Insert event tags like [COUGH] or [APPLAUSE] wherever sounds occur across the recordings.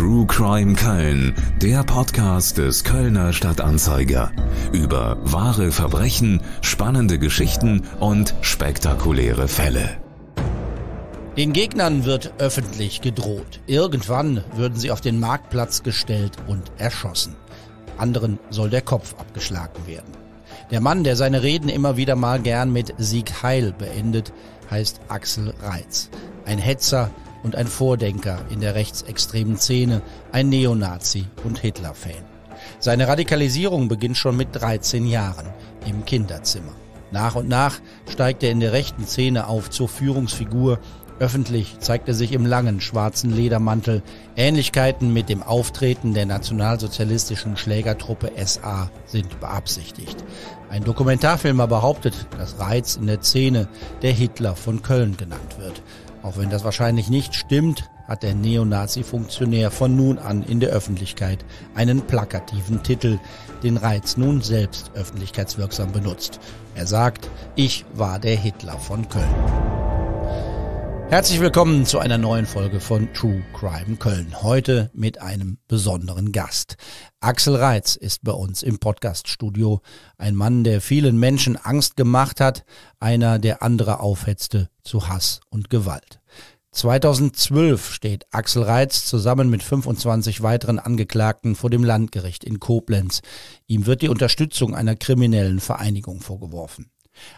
True Crime Köln, der Podcast des Kölner Stadtanzeiger. Über wahre Verbrechen, spannende Geschichten und spektakuläre Fälle. Den Gegnern wird öffentlich gedroht. Irgendwann würden sie auf den Marktplatz gestellt und erschossen. Anderen soll der Kopf abgeschlagen werden. Der Mann, der seine Reden immer wieder mal gern mit Sieg Heil beendet, heißt Axel Reitz. Ein Hetzer, und ein Vordenker in der rechtsextremen Szene, ein Neonazi und Hitler-Fan. Seine Radikalisierung beginnt schon mit 13 Jahren im Kinderzimmer. Nach und nach steigt er in der rechten Szene auf zur Führungsfigur. Öffentlich zeigt er sich im langen schwarzen Ledermantel. Ähnlichkeiten mit dem Auftreten der nationalsozialistischen Schlägertruppe SA sind beabsichtigt. Ein Dokumentarfilmer behauptet, dass Reiz in der Szene der Hitler von Köln genannt wird. Auch wenn das wahrscheinlich nicht stimmt, hat der Neonazi-Funktionär von nun an in der Öffentlichkeit einen plakativen Titel, den Reiz nun selbst öffentlichkeitswirksam benutzt. Er sagt, ich war der Hitler von Köln. Herzlich willkommen zu einer neuen Folge von True Crime Köln. Heute mit einem besonderen Gast. Axel Reitz ist bei uns im Podcaststudio. Ein Mann, der vielen Menschen Angst gemacht hat. Einer, der andere aufhetzte zu Hass und Gewalt. 2012 steht Axel Reitz zusammen mit 25 weiteren Angeklagten vor dem Landgericht in Koblenz. Ihm wird die Unterstützung einer kriminellen Vereinigung vorgeworfen.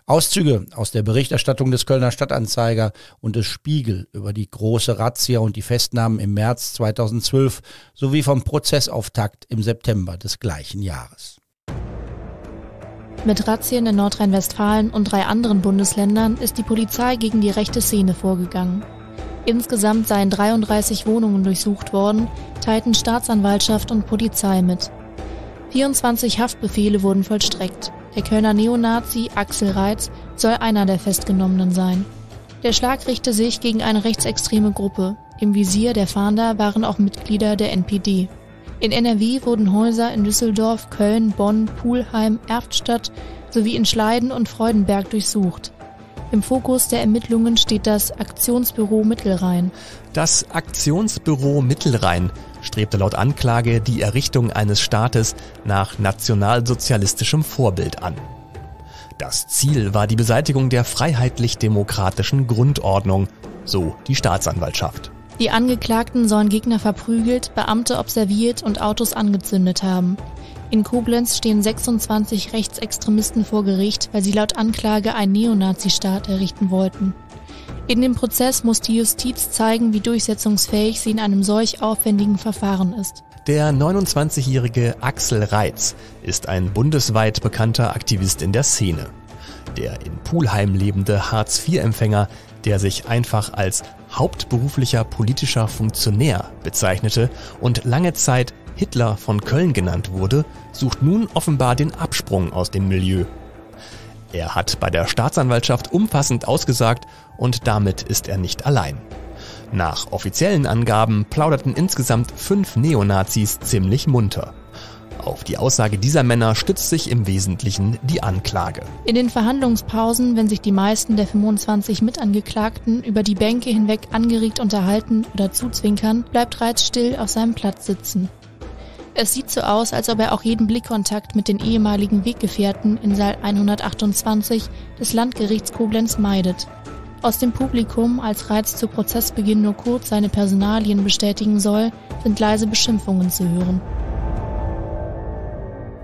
Auszüge aus der Berichterstattung des Kölner Stadtanzeiger und des Spiegel über die große Razzia und die Festnahmen im März 2012 sowie vom Prozessauftakt im September des gleichen Jahres. Mit Razzien in Nordrhein-Westfalen und drei anderen Bundesländern ist die Polizei gegen die rechte Szene vorgegangen. Insgesamt seien 33 Wohnungen durchsucht worden, teilten Staatsanwaltschaft und Polizei mit. 24 Haftbefehle wurden vollstreckt. Der Kölner Neonazi Axel Reitz soll einer der Festgenommenen sein. Der Schlag richte sich gegen eine rechtsextreme Gruppe. Im Visier der Fahnder waren auch Mitglieder der NPD. In NRW wurden Häuser in Düsseldorf, Köln, Bonn, Pulheim, Erftstadt sowie in Schleiden und Freudenberg durchsucht. Im Fokus der Ermittlungen steht das Aktionsbüro Mittelrhein. Das Aktionsbüro Mittelrhein strebte laut Anklage die Errichtung eines Staates nach nationalsozialistischem Vorbild an. Das Ziel war die Beseitigung der freiheitlich-demokratischen Grundordnung, so die Staatsanwaltschaft. Die Angeklagten sollen Gegner verprügelt, Beamte observiert und Autos angezündet haben. In Koblenz stehen 26 Rechtsextremisten vor Gericht, weil sie laut Anklage einen Neonazi-Staat errichten wollten. In dem Prozess muss die Justiz zeigen, wie durchsetzungsfähig sie in einem solch aufwendigen Verfahren ist. Der 29-jährige Axel Reitz ist ein bundesweit bekannter Aktivist in der Szene. Der in Pulheim lebende Hartz-IV-Empfänger, der sich einfach als hauptberuflicher politischer Funktionär bezeichnete und lange Zeit Hitler von Köln genannt wurde, sucht nun offenbar den Absprung aus dem Milieu er hat bei der Staatsanwaltschaft umfassend ausgesagt und damit ist er nicht allein. Nach offiziellen Angaben plauderten insgesamt fünf Neonazis ziemlich munter. Auf die Aussage dieser Männer stützt sich im Wesentlichen die Anklage. In den Verhandlungspausen, wenn sich die meisten der 25 Mitangeklagten über die Bänke hinweg angeregt unterhalten oder zuzwinkern, bleibt Reiz still auf seinem Platz sitzen. Es sieht so aus, als ob er auch jeden Blickkontakt mit den ehemaligen Weggefährten in Saal 128 des Landgerichts Koblenz meidet. Aus dem Publikum, als Reiz zu Prozessbeginn nur kurz seine Personalien bestätigen soll, sind leise Beschimpfungen zu hören.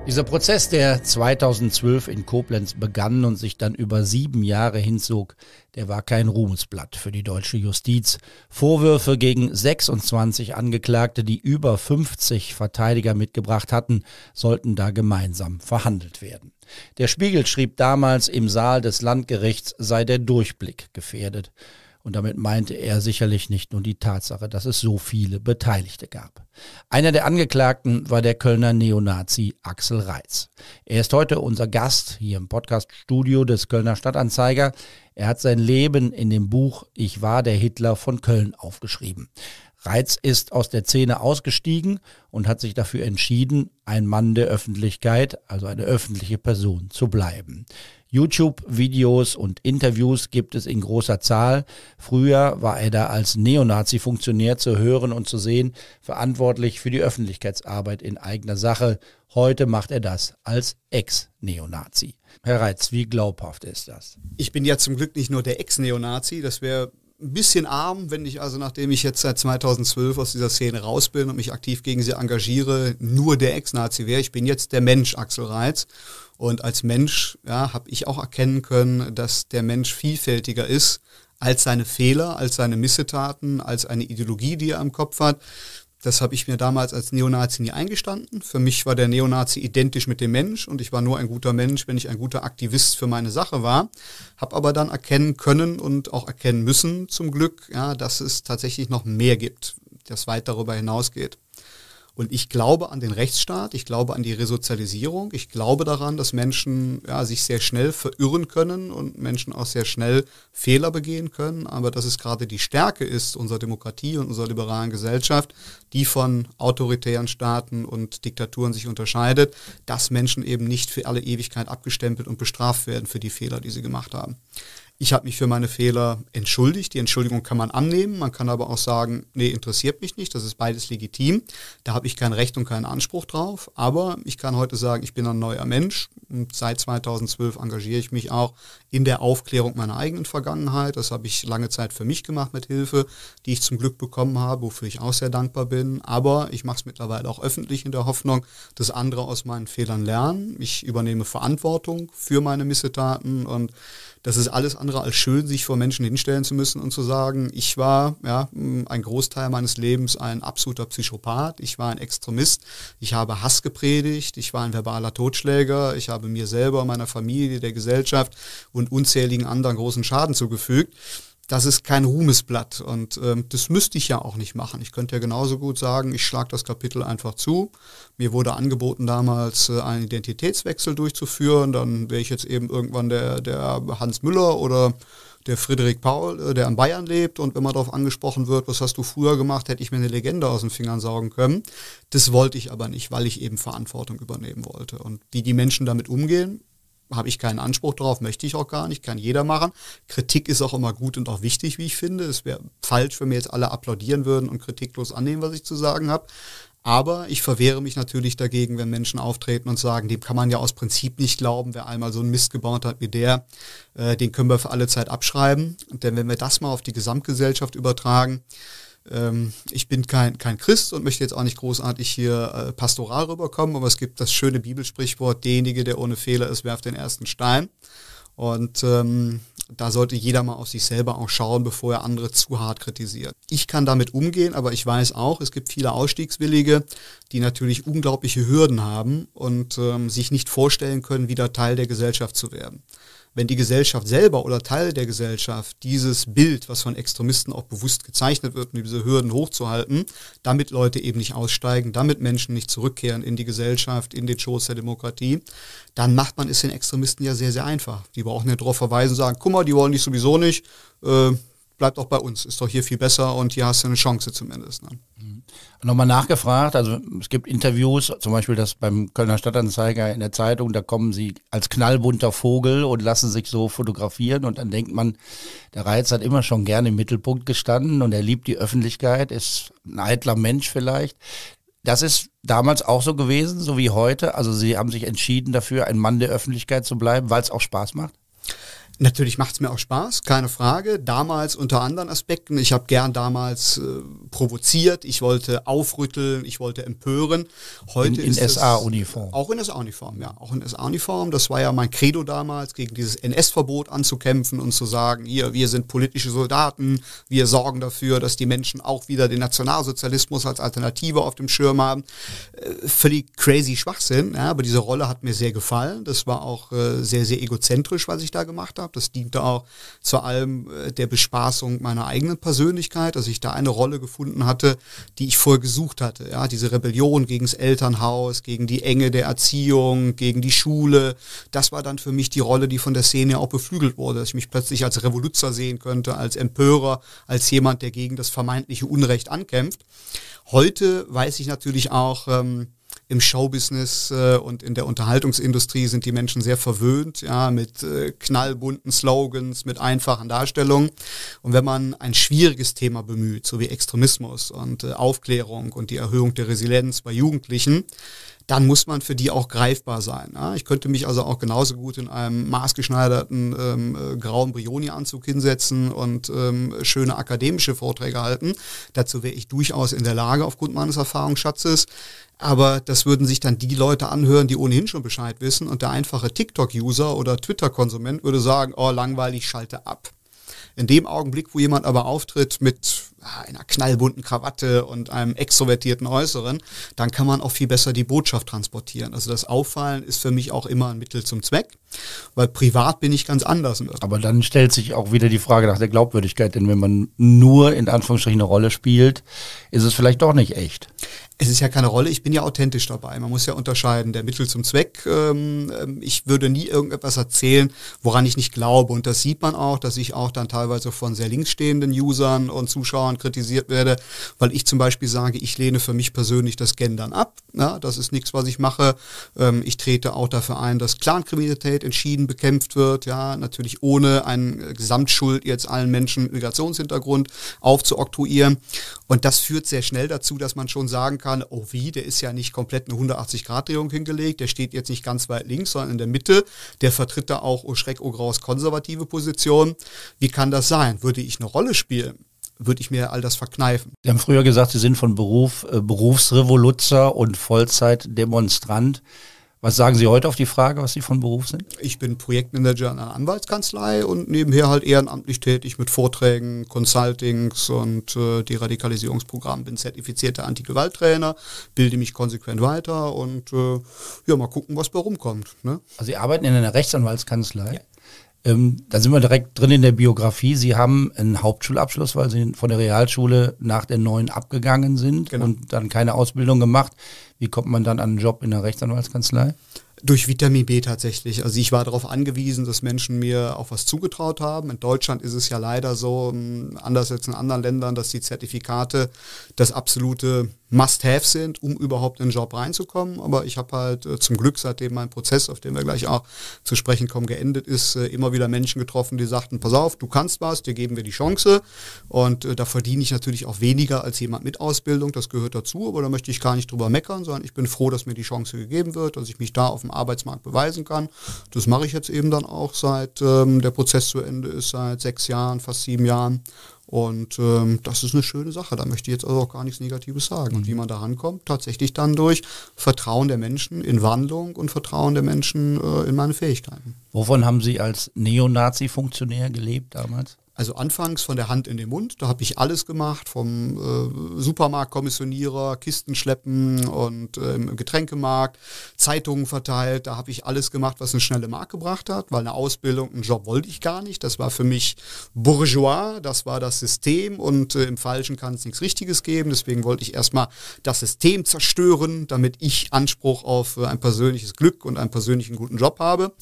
Dieser Prozess, der 2012 in Koblenz begann und sich dann über sieben Jahre hinzog, der war kein Ruhmesblatt für die deutsche Justiz. Vorwürfe gegen 26 Angeklagte, die über 50 Verteidiger mitgebracht hatten, sollten da gemeinsam verhandelt werden. Der Spiegel schrieb damals, im Saal des Landgerichts sei der Durchblick gefährdet. Und damit meinte er sicherlich nicht nur die Tatsache, dass es so viele Beteiligte gab. Einer der Angeklagten war der Kölner Neonazi Axel Reitz. Er ist heute unser Gast hier im Podcaststudio des Kölner Stadtanzeiger. Er hat sein Leben in dem Buch Ich war der Hitler von Köln aufgeschrieben. Reitz ist aus der Szene ausgestiegen und hat sich dafür entschieden, ein Mann der Öffentlichkeit, also eine öffentliche Person zu bleiben. YouTube-Videos und Interviews gibt es in großer Zahl. Früher war er da als Neonazi-Funktionär zu hören und zu sehen, verantwortlich für die Öffentlichkeitsarbeit in eigener Sache. Heute macht er das als Ex-Neonazi. Herr Reitz, wie glaubhaft ist das? Ich bin ja zum Glück nicht nur der Ex-Neonazi, das wäre ein bisschen arm, wenn ich also, nachdem ich jetzt seit 2012 aus dieser Szene raus bin und mich aktiv gegen sie engagiere, nur der Ex-Nazi wäre. Ich bin jetzt der Mensch, Axel Reitz. Und als Mensch ja, habe ich auch erkennen können, dass der Mensch vielfältiger ist als seine Fehler, als seine Missetaten, als eine Ideologie, die er im Kopf hat. Das habe ich mir damals als Neonazi nie eingestanden. Für mich war der Neonazi identisch mit dem Mensch und ich war nur ein guter Mensch, wenn ich ein guter Aktivist für meine Sache war. Habe aber dann erkennen können und auch erkennen müssen, zum Glück, ja, dass es tatsächlich noch mehr gibt, das weit darüber hinausgeht. Und ich glaube an den Rechtsstaat, ich glaube an die Resozialisierung, ich glaube daran, dass Menschen ja, sich sehr schnell verirren können und Menschen auch sehr schnell Fehler begehen können, aber dass es gerade die Stärke ist unserer Demokratie und unserer liberalen Gesellschaft, die von autoritären Staaten und Diktaturen sich unterscheidet, dass Menschen eben nicht für alle Ewigkeit abgestempelt und bestraft werden für die Fehler, die sie gemacht haben. Ich habe mich für meine Fehler entschuldigt. Die Entschuldigung kann man annehmen. Man kann aber auch sagen, nee, interessiert mich nicht. Das ist beides legitim. Da habe ich kein Recht und keinen Anspruch drauf. Aber ich kann heute sagen, ich bin ein neuer Mensch. Und seit 2012 engagiere ich mich auch in der Aufklärung meiner eigenen Vergangenheit. Das habe ich lange Zeit für mich gemacht mit Hilfe, die ich zum Glück bekommen habe, wofür ich auch sehr dankbar bin. Aber ich mache es mittlerweile auch öffentlich in der Hoffnung, dass andere aus meinen Fehlern lernen. Ich übernehme Verantwortung für meine Missetaten und das ist alles andere als schön, sich vor Menschen hinstellen zu müssen und zu sagen, ich war ja, ein Großteil meines Lebens ein absoluter Psychopath, ich war ein Extremist, ich habe Hass gepredigt, ich war ein verbaler Totschläger, ich habe mir selber, meiner Familie, der Gesellschaft und unzähligen anderen großen Schaden zugefügt das ist kein Ruhmesblatt und ähm, das müsste ich ja auch nicht machen. Ich könnte ja genauso gut sagen, ich schlage das Kapitel einfach zu. Mir wurde angeboten, damals äh, einen Identitätswechsel durchzuführen. Dann wäre ich jetzt eben irgendwann der, der Hans Müller oder der Friedrich Paul, äh, der in Bayern lebt. Und wenn man darauf angesprochen wird, was hast du früher gemacht, hätte ich mir eine Legende aus den Fingern saugen können. Das wollte ich aber nicht, weil ich eben Verantwortung übernehmen wollte. Und wie die Menschen damit umgehen, habe ich keinen Anspruch drauf, möchte ich auch gar nicht, kann jeder machen. Kritik ist auch immer gut und auch wichtig, wie ich finde. Es wäre falsch, wenn mir jetzt alle applaudieren würden und kritiklos annehmen, was ich zu sagen habe. Aber ich verwehre mich natürlich dagegen, wenn Menschen auftreten und sagen, dem kann man ja aus Prinzip nicht glauben, wer einmal so einen Mist gebaut hat wie der, äh, den können wir für alle Zeit abschreiben. Denn wenn wir das mal auf die Gesamtgesellschaft übertragen, ähm, ich bin kein, kein Christ und möchte jetzt auch nicht großartig hier äh, pastoral rüberkommen, aber es gibt das schöne Bibelsprichwort, derjenige, der ohne Fehler ist, werft den ersten Stein. Und ähm, da sollte jeder mal auf sich selber auch schauen, bevor er andere zu hart kritisiert. Ich kann damit umgehen, aber ich weiß auch, es gibt viele Ausstiegswillige, die natürlich unglaubliche Hürden haben und ähm, sich nicht vorstellen können, wieder Teil der Gesellschaft zu werden wenn die Gesellschaft selber oder Teil der Gesellschaft dieses Bild, was von Extremisten auch bewusst gezeichnet wird, um diese Hürden hochzuhalten, damit Leute eben nicht aussteigen, damit Menschen nicht zurückkehren in die Gesellschaft, in den Schoß der Demokratie, dann macht man es den Extremisten ja sehr, sehr einfach. Die brauchen ja darauf verweisen, sagen, guck mal, die wollen dich sowieso nicht, äh, bleibt auch bei uns, ist doch hier viel besser und hier hast du eine Chance zumindest. Ne? Mhm. Nochmal nachgefragt, also es gibt Interviews, zum Beispiel das beim Kölner Stadtanzeiger in der Zeitung, da kommen sie als knallbunter Vogel und lassen sich so fotografieren und dann denkt man, der Reiz hat immer schon gerne im Mittelpunkt gestanden und er liebt die Öffentlichkeit, ist ein eitler Mensch vielleicht. Das ist damals auch so gewesen, so wie heute. Also sie haben sich entschieden dafür, ein Mann der Öffentlichkeit zu bleiben, weil es auch Spaß macht. Natürlich macht es mir auch Spaß, keine Frage. Damals unter anderen Aspekten. Ich habe gern damals äh, provoziert, ich wollte aufrütteln, ich wollte empören. Heute in, in SA-Uniform. Auch in SA-Uniform, ja. Auch in SA-Uniform. Das war ja mein Credo damals, gegen dieses NS-Verbot anzukämpfen und zu sagen, hier, wir sind politische Soldaten, wir sorgen dafür, dass die Menschen auch wieder den Nationalsozialismus als Alternative auf dem Schirm haben. Äh, völlig crazy Schwachsinn, ja, aber diese Rolle hat mir sehr gefallen. Das war auch äh, sehr, sehr egozentrisch, was ich da gemacht habe habe. Das diente auch zu allem äh, der Bespaßung meiner eigenen Persönlichkeit, dass ich da eine Rolle gefunden hatte, die ich vorher gesucht hatte. Ja, diese Rebellion gegen das Elternhaus, gegen die Enge der Erziehung, gegen die Schule. Das war dann für mich die Rolle, die von der Szene auch beflügelt wurde, dass ich mich plötzlich als Revoluzzer sehen könnte, als Empörer, als jemand, der gegen das vermeintliche Unrecht ankämpft. Heute weiß ich natürlich auch, ähm, im Showbusiness äh, und in der Unterhaltungsindustrie sind die Menschen sehr verwöhnt, ja, mit äh, knallbunten Slogans, mit einfachen Darstellungen. Und wenn man ein schwieriges Thema bemüht, so wie Extremismus und äh, Aufklärung und die Erhöhung der Resilienz bei Jugendlichen, dann muss man für die auch greifbar sein. Ja? Ich könnte mich also auch genauso gut in einem maßgeschneiderten ähm, äh, grauen Brioni-Anzug hinsetzen und ähm, schöne akademische Vorträge halten. Dazu wäre ich durchaus in der Lage aufgrund meines Erfahrungsschatzes. Aber das würden sich dann die Leute anhören, die ohnehin schon Bescheid wissen. Und der einfache TikTok-User oder Twitter-Konsument würde sagen, oh, langweilig, schalte ab. In dem Augenblick, wo jemand aber auftritt mit ah, einer knallbunten Krawatte und einem extrovertierten Äußeren, dann kann man auch viel besser die Botschaft transportieren. Also das Auffallen ist für mich auch immer ein Mittel zum Zweck, weil privat bin ich ganz anders. Aber dann stellt sich auch wieder die Frage nach der Glaubwürdigkeit, denn wenn man nur in Anführungsstrichen eine Rolle spielt, ist es vielleicht doch nicht echt es ist ja keine Rolle, ich bin ja authentisch dabei. Man muss ja unterscheiden, der Mittel zum Zweck. Ähm, ähm, ich würde nie irgendetwas erzählen, woran ich nicht glaube. Und das sieht man auch, dass ich auch dann teilweise von sehr linksstehenden Usern und Zuschauern kritisiert werde, weil ich zum Beispiel sage, ich lehne für mich persönlich das Gendern ab. Ja, das ist nichts, was ich mache. Ähm, ich trete auch dafür ein, dass Clankriminalität entschieden bekämpft wird. Ja, natürlich ohne eine Gesamtschuld jetzt allen Menschen mit Migrationshintergrund aufzuoktroyieren. Und das führt sehr schnell dazu, dass man schon sagen kann, oh wie, der ist ja nicht komplett eine 180-Grad-Drehung hingelegt, der steht jetzt nicht ganz weit links, sondern in der Mitte, der vertritt da auch, oh Schreck, oh Graus, konservative Position. Wie kann das sein? Würde ich eine Rolle spielen? würde ich mir all das verkneifen. Sie haben früher gesagt, Sie sind von Beruf äh, Berufsrevoluzer und Vollzeitdemonstrant. Was sagen Sie heute auf die Frage, was Sie von Beruf sind? Ich bin Projektmanager in einer Anwaltskanzlei und nebenher halt ehrenamtlich tätig mit Vorträgen, Consultings und äh, Deradikalisierungsprogrammen. Bin zertifizierter Antigewalttrainer, bilde mich konsequent weiter und äh, ja, mal gucken, was bei rumkommt. Ne? Also Sie arbeiten in einer Rechtsanwaltskanzlei? Ja. Ähm, da sind wir direkt drin in der Biografie. Sie haben einen Hauptschulabschluss, weil Sie von der Realschule nach der neuen abgegangen sind genau. und dann keine Ausbildung gemacht. Wie kommt man dann an einen Job in der Rechtsanwaltskanzlei? Durch Vitamin B tatsächlich. Also ich war darauf angewiesen, dass Menschen mir auch was zugetraut haben. In Deutschland ist es ja leider so, ähm, anders als in anderen Ländern, dass die Zertifikate das absolute Must-Have sind, um überhaupt in den Job reinzukommen. Aber ich habe halt äh, zum Glück, seitdem mein Prozess, auf den wir gleich auch zu sprechen kommen, geendet ist, äh, immer wieder Menschen getroffen, die sagten, pass auf, du kannst was, dir geben wir die Chance. Und äh, da verdiene ich natürlich auch weniger als jemand mit Ausbildung, das gehört dazu, aber da möchte ich gar nicht drüber meckern, sondern ich bin froh, dass mir die Chance gegeben wird, dass ich mich da auf dem Arbeitsmarkt beweisen kann. Das mache ich jetzt eben dann auch seit ähm, der Prozess zu Ende ist, seit sechs Jahren, fast sieben Jahren. Und ähm, das ist eine schöne Sache. Da möchte ich jetzt also auch gar nichts Negatives sagen. Und mhm. wie man da rankommt, tatsächlich dann durch Vertrauen der Menschen in Wandlung und Vertrauen der Menschen äh, in meine Fähigkeiten. Wovon haben Sie als Neonazi-Funktionär gelebt damals? Also anfangs von der Hand in den Mund, da habe ich alles gemacht, vom äh, Supermarktkommissionierer, Kisten schleppen und äh, im Getränkemarkt Zeitungen verteilt, da habe ich alles gemacht, was eine schnelle Mark gebracht hat, weil eine Ausbildung, einen Job wollte ich gar nicht. Das war für mich bourgeois, das war das System und äh, im Falschen kann es nichts Richtiges geben. Deswegen wollte ich erstmal das System zerstören, damit ich Anspruch auf äh, ein persönliches Glück und einen persönlichen guten Job habe.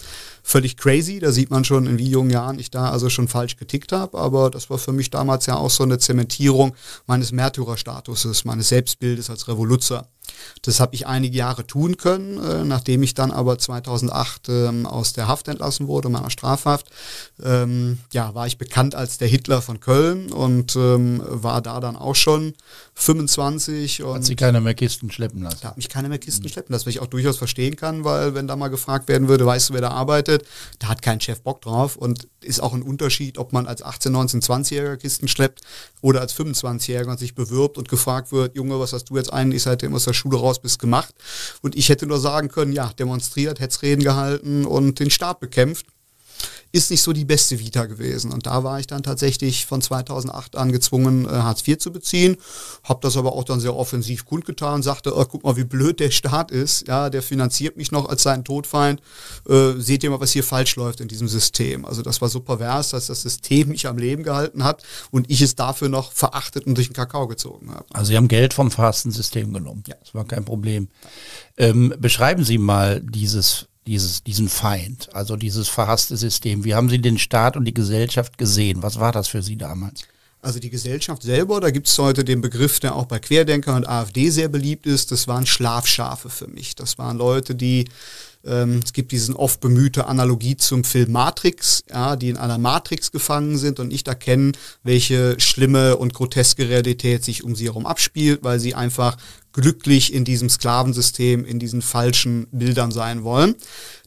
Völlig crazy, da sieht man schon, in wie jungen Jahren ich da also schon falsch getickt habe, aber das war für mich damals ja auch so eine Zementierung meines Märtyrerstatuses, meines Selbstbildes als Revoluzer. Das habe ich einige Jahre tun können, äh, nachdem ich dann aber 2008 ähm, aus der Haft entlassen wurde, meiner Strafhaft. Ähm, ja, war ich bekannt als der Hitler von Köln und ähm, war da dann auch schon 25. Und Hat sich keiner mehr Kisten schleppen lassen? Da hat mich keiner mehr Kisten mhm. schleppen lassen, was ich auch durchaus verstehen kann, weil wenn da mal gefragt werden würde, weißt du, wer da arbeitet, da hat kein Chef Bock drauf und ist auch ein Unterschied, ob man als 18, 19, 20-Jähriger Kisten schleppt oder als 25-Jähriger sich bewirbt und gefragt wird, Junge, was hast du jetzt eigentlich seitdem aus der Schule raus bist, gemacht. Und ich hätte nur sagen können, ja, demonstriert, hätte Reden gehalten und den Stab bekämpft ist nicht so die beste Vita gewesen. Und da war ich dann tatsächlich von 2008 an gezwungen, äh, Hartz IV zu beziehen, habe das aber auch dann sehr offensiv kundgetan, sagte, oh, guck mal, wie blöd der Staat ist, ja, der finanziert mich noch als seinen Todfeind, äh, seht ihr mal, was hier falsch läuft in diesem System. Also das war so pervers, dass das System mich am Leben gehalten hat und ich es dafür noch verachtet und durch den Kakao gezogen habe. Also Sie haben Geld vom Fastensystem genommen, ja. das war kein Problem. Ähm, beschreiben Sie mal dieses dieses, diesen Feind, also dieses verhasste System? Wie haben Sie den Staat und die Gesellschaft gesehen? Was war das für Sie damals? Also die Gesellschaft selber, da gibt es heute den Begriff, der auch bei Querdenker und AfD sehr beliebt ist, das waren Schlafschafe für mich. Das waren Leute, die, ähm, es gibt diesen oft bemühte Analogie zum Film Matrix, ja, die in einer Matrix gefangen sind und nicht erkennen, welche schlimme und groteske Realität sich um sie herum abspielt, weil sie einfach glücklich in diesem Sklavensystem, in diesen falschen Bildern sein wollen.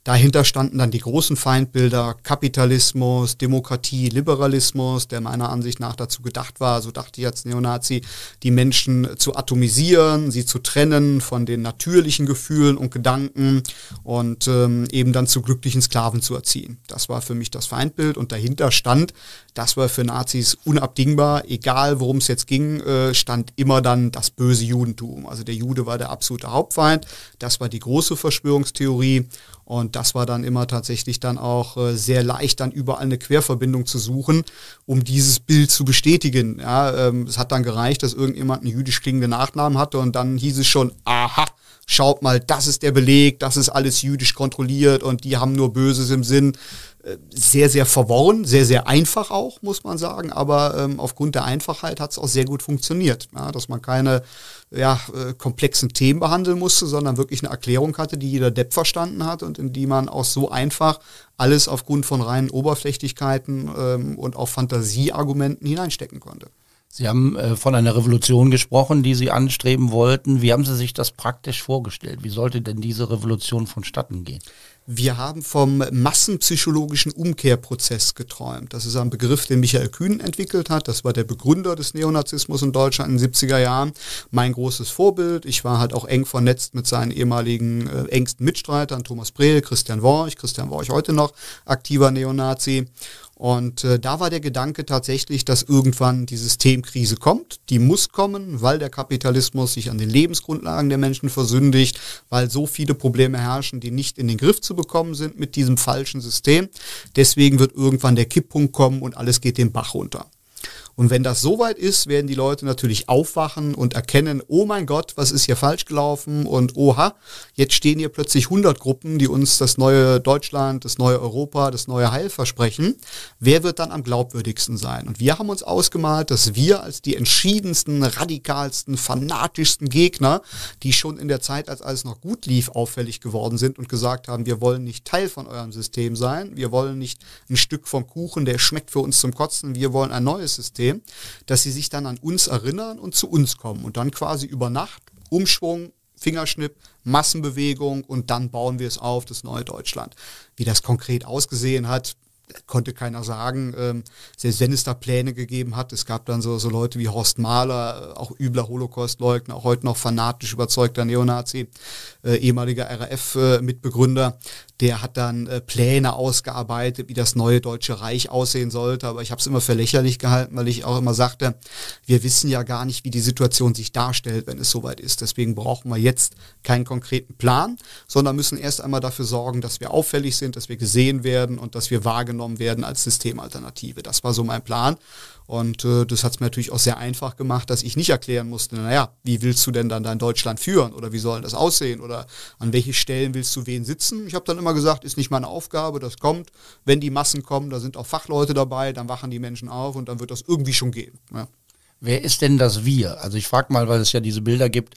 Dahinter standen dann die großen Feindbilder Kapitalismus, Demokratie, Liberalismus, der meiner Ansicht nach dazu gedacht war, so dachte ich als Neonazi, die Menschen zu atomisieren, sie zu trennen von den natürlichen Gefühlen und Gedanken und ähm, eben dann zu glücklichen Sklaven zu erziehen. Das war für mich das Feindbild und dahinter stand das war für Nazis unabdingbar, egal worum es jetzt ging, äh, stand immer dann das böse Judentum. Also der Jude war der absolute Hauptfeind, das war die große Verschwörungstheorie und das war dann immer tatsächlich dann auch äh, sehr leicht, dann überall eine Querverbindung zu suchen, um dieses Bild zu bestätigen. Ja, ähm, es hat dann gereicht, dass irgendjemand einen jüdisch klingenden Nachnamen hatte und dann hieß es schon, aha, schaut mal, das ist der Beleg, das ist alles jüdisch kontrolliert und die haben nur Böses im Sinn. Äh, sehr, sehr verworren, sehr, sehr einfach auch, muss man sagen. Aber ähm, aufgrund der Einfachheit hat es auch sehr gut funktioniert, ja, dass man keine ja, äh, komplexen Themen behandeln musste, sondern wirklich eine Erklärung hatte, die jeder Depp verstanden hat und in die man auch so einfach alles aufgrund von reinen Oberflächlichkeiten ähm, und auch Fantasieargumenten hineinstecken konnte. Sie haben äh, von einer Revolution gesprochen, die Sie anstreben wollten. Wie haben Sie sich das praktisch vorgestellt? Wie sollte denn diese Revolution vonstatten gehen? Wir haben vom massenpsychologischen Umkehrprozess geträumt. Das ist ein Begriff, den Michael Kühn entwickelt hat. Das war der Begründer des Neonazismus in Deutschland in den 70er Jahren. Mein großes Vorbild. Ich war halt auch eng vernetzt mit seinen ehemaligen äh, engsten Mitstreitern, Thomas Brehl, Christian Worch, Christian Worch heute noch aktiver Neonazi. Und äh, da war der Gedanke tatsächlich, dass irgendwann die Systemkrise kommt. Die muss kommen, weil der Kapitalismus sich an den Lebensgrundlagen der Menschen versündigt, weil so viele Probleme herrschen, die nicht in den Griff zu bekommen sind mit diesem falschen System. Deswegen wird irgendwann der Kipppunkt kommen und alles geht den Bach runter. Und wenn das soweit ist, werden die Leute natürlich aufwachen und erkennen, oh mein Gott, was ist hier falsch gelaufen und oha, jetzt stehen hier plötzlich 100 Gruppen, die uns das neue Deutschland, das neue Europa, das neue Heil versprechen. Wer wird dann am glaubwürdigsten sein? Und wir haben uns ausgemalt, dass wir als die entschiedensten, radikalsten, fanatischsten Gegner, die schon in der Zeit, als alles noch gut lief, auffällig geworden sind und gesagt haben, wir wollen nicht Teil von eurem System sein, wir wollen nicht ein Stück vom Kuchen, der schmeckt für uns zum Kotzen, wir wollen ein neues System. Problem, dass sie sich dann an uns erinnern und zu uns kommen und dann quasi über Nacht Umschwung, Fingerschnipp, Massenbewegung und dann bauen wir es auf, das neue Deutschland. Wie das konkret ausgesehen hat, konnte keiner sagen, ähm, selbst wenn es da Pläne gegeben hat. Es gab dann so, so Leute wie Horst Mahler, äh, auch übler Holocaustleugner, auch heute noch fanatisch überzeugter Neonazi, äh, ehemaliger RAF-Mitbegründer, äh, der hat dann äh, Pläne ausgearbeitet, wie das neue Deutsche Reich aussehen sollte. Aber ich habe es immer für lächerlich gehalten, weil ich auch immer sagte, wir wissen ja gar nicht, wie die Situation sich darstellt, wenn es soweit ist. Deswegen brauchen wir jetzt keinen konkreten Plan, sondern müssen erst einmal dafür sorgen, dass wir auffällig sind, dass wir gesehen werden und dass wir wahrgenommen werden als Systemalternative. Das war so mein Plan. Und äh, das hat es mir natürlich auch sehr einfach gemacht, dass ich nicht erklären musste, naja, wie willst du denn dann dein Deutschland führen oder wie soll das aussehen oder an welche Stellen willst du wen sitzen? Ich habe dann immer gesagt, ist nicht meine Aufgabe, das kommt. Wenn die Massen kommen, da sind auch Fachleute dabei, dann wachen die Menschen auf und dann wird das irgendwie schon gehen. Ja. Wer ist denn das Wir? Also ich frage mal, weil es ja diese Bilder gibt,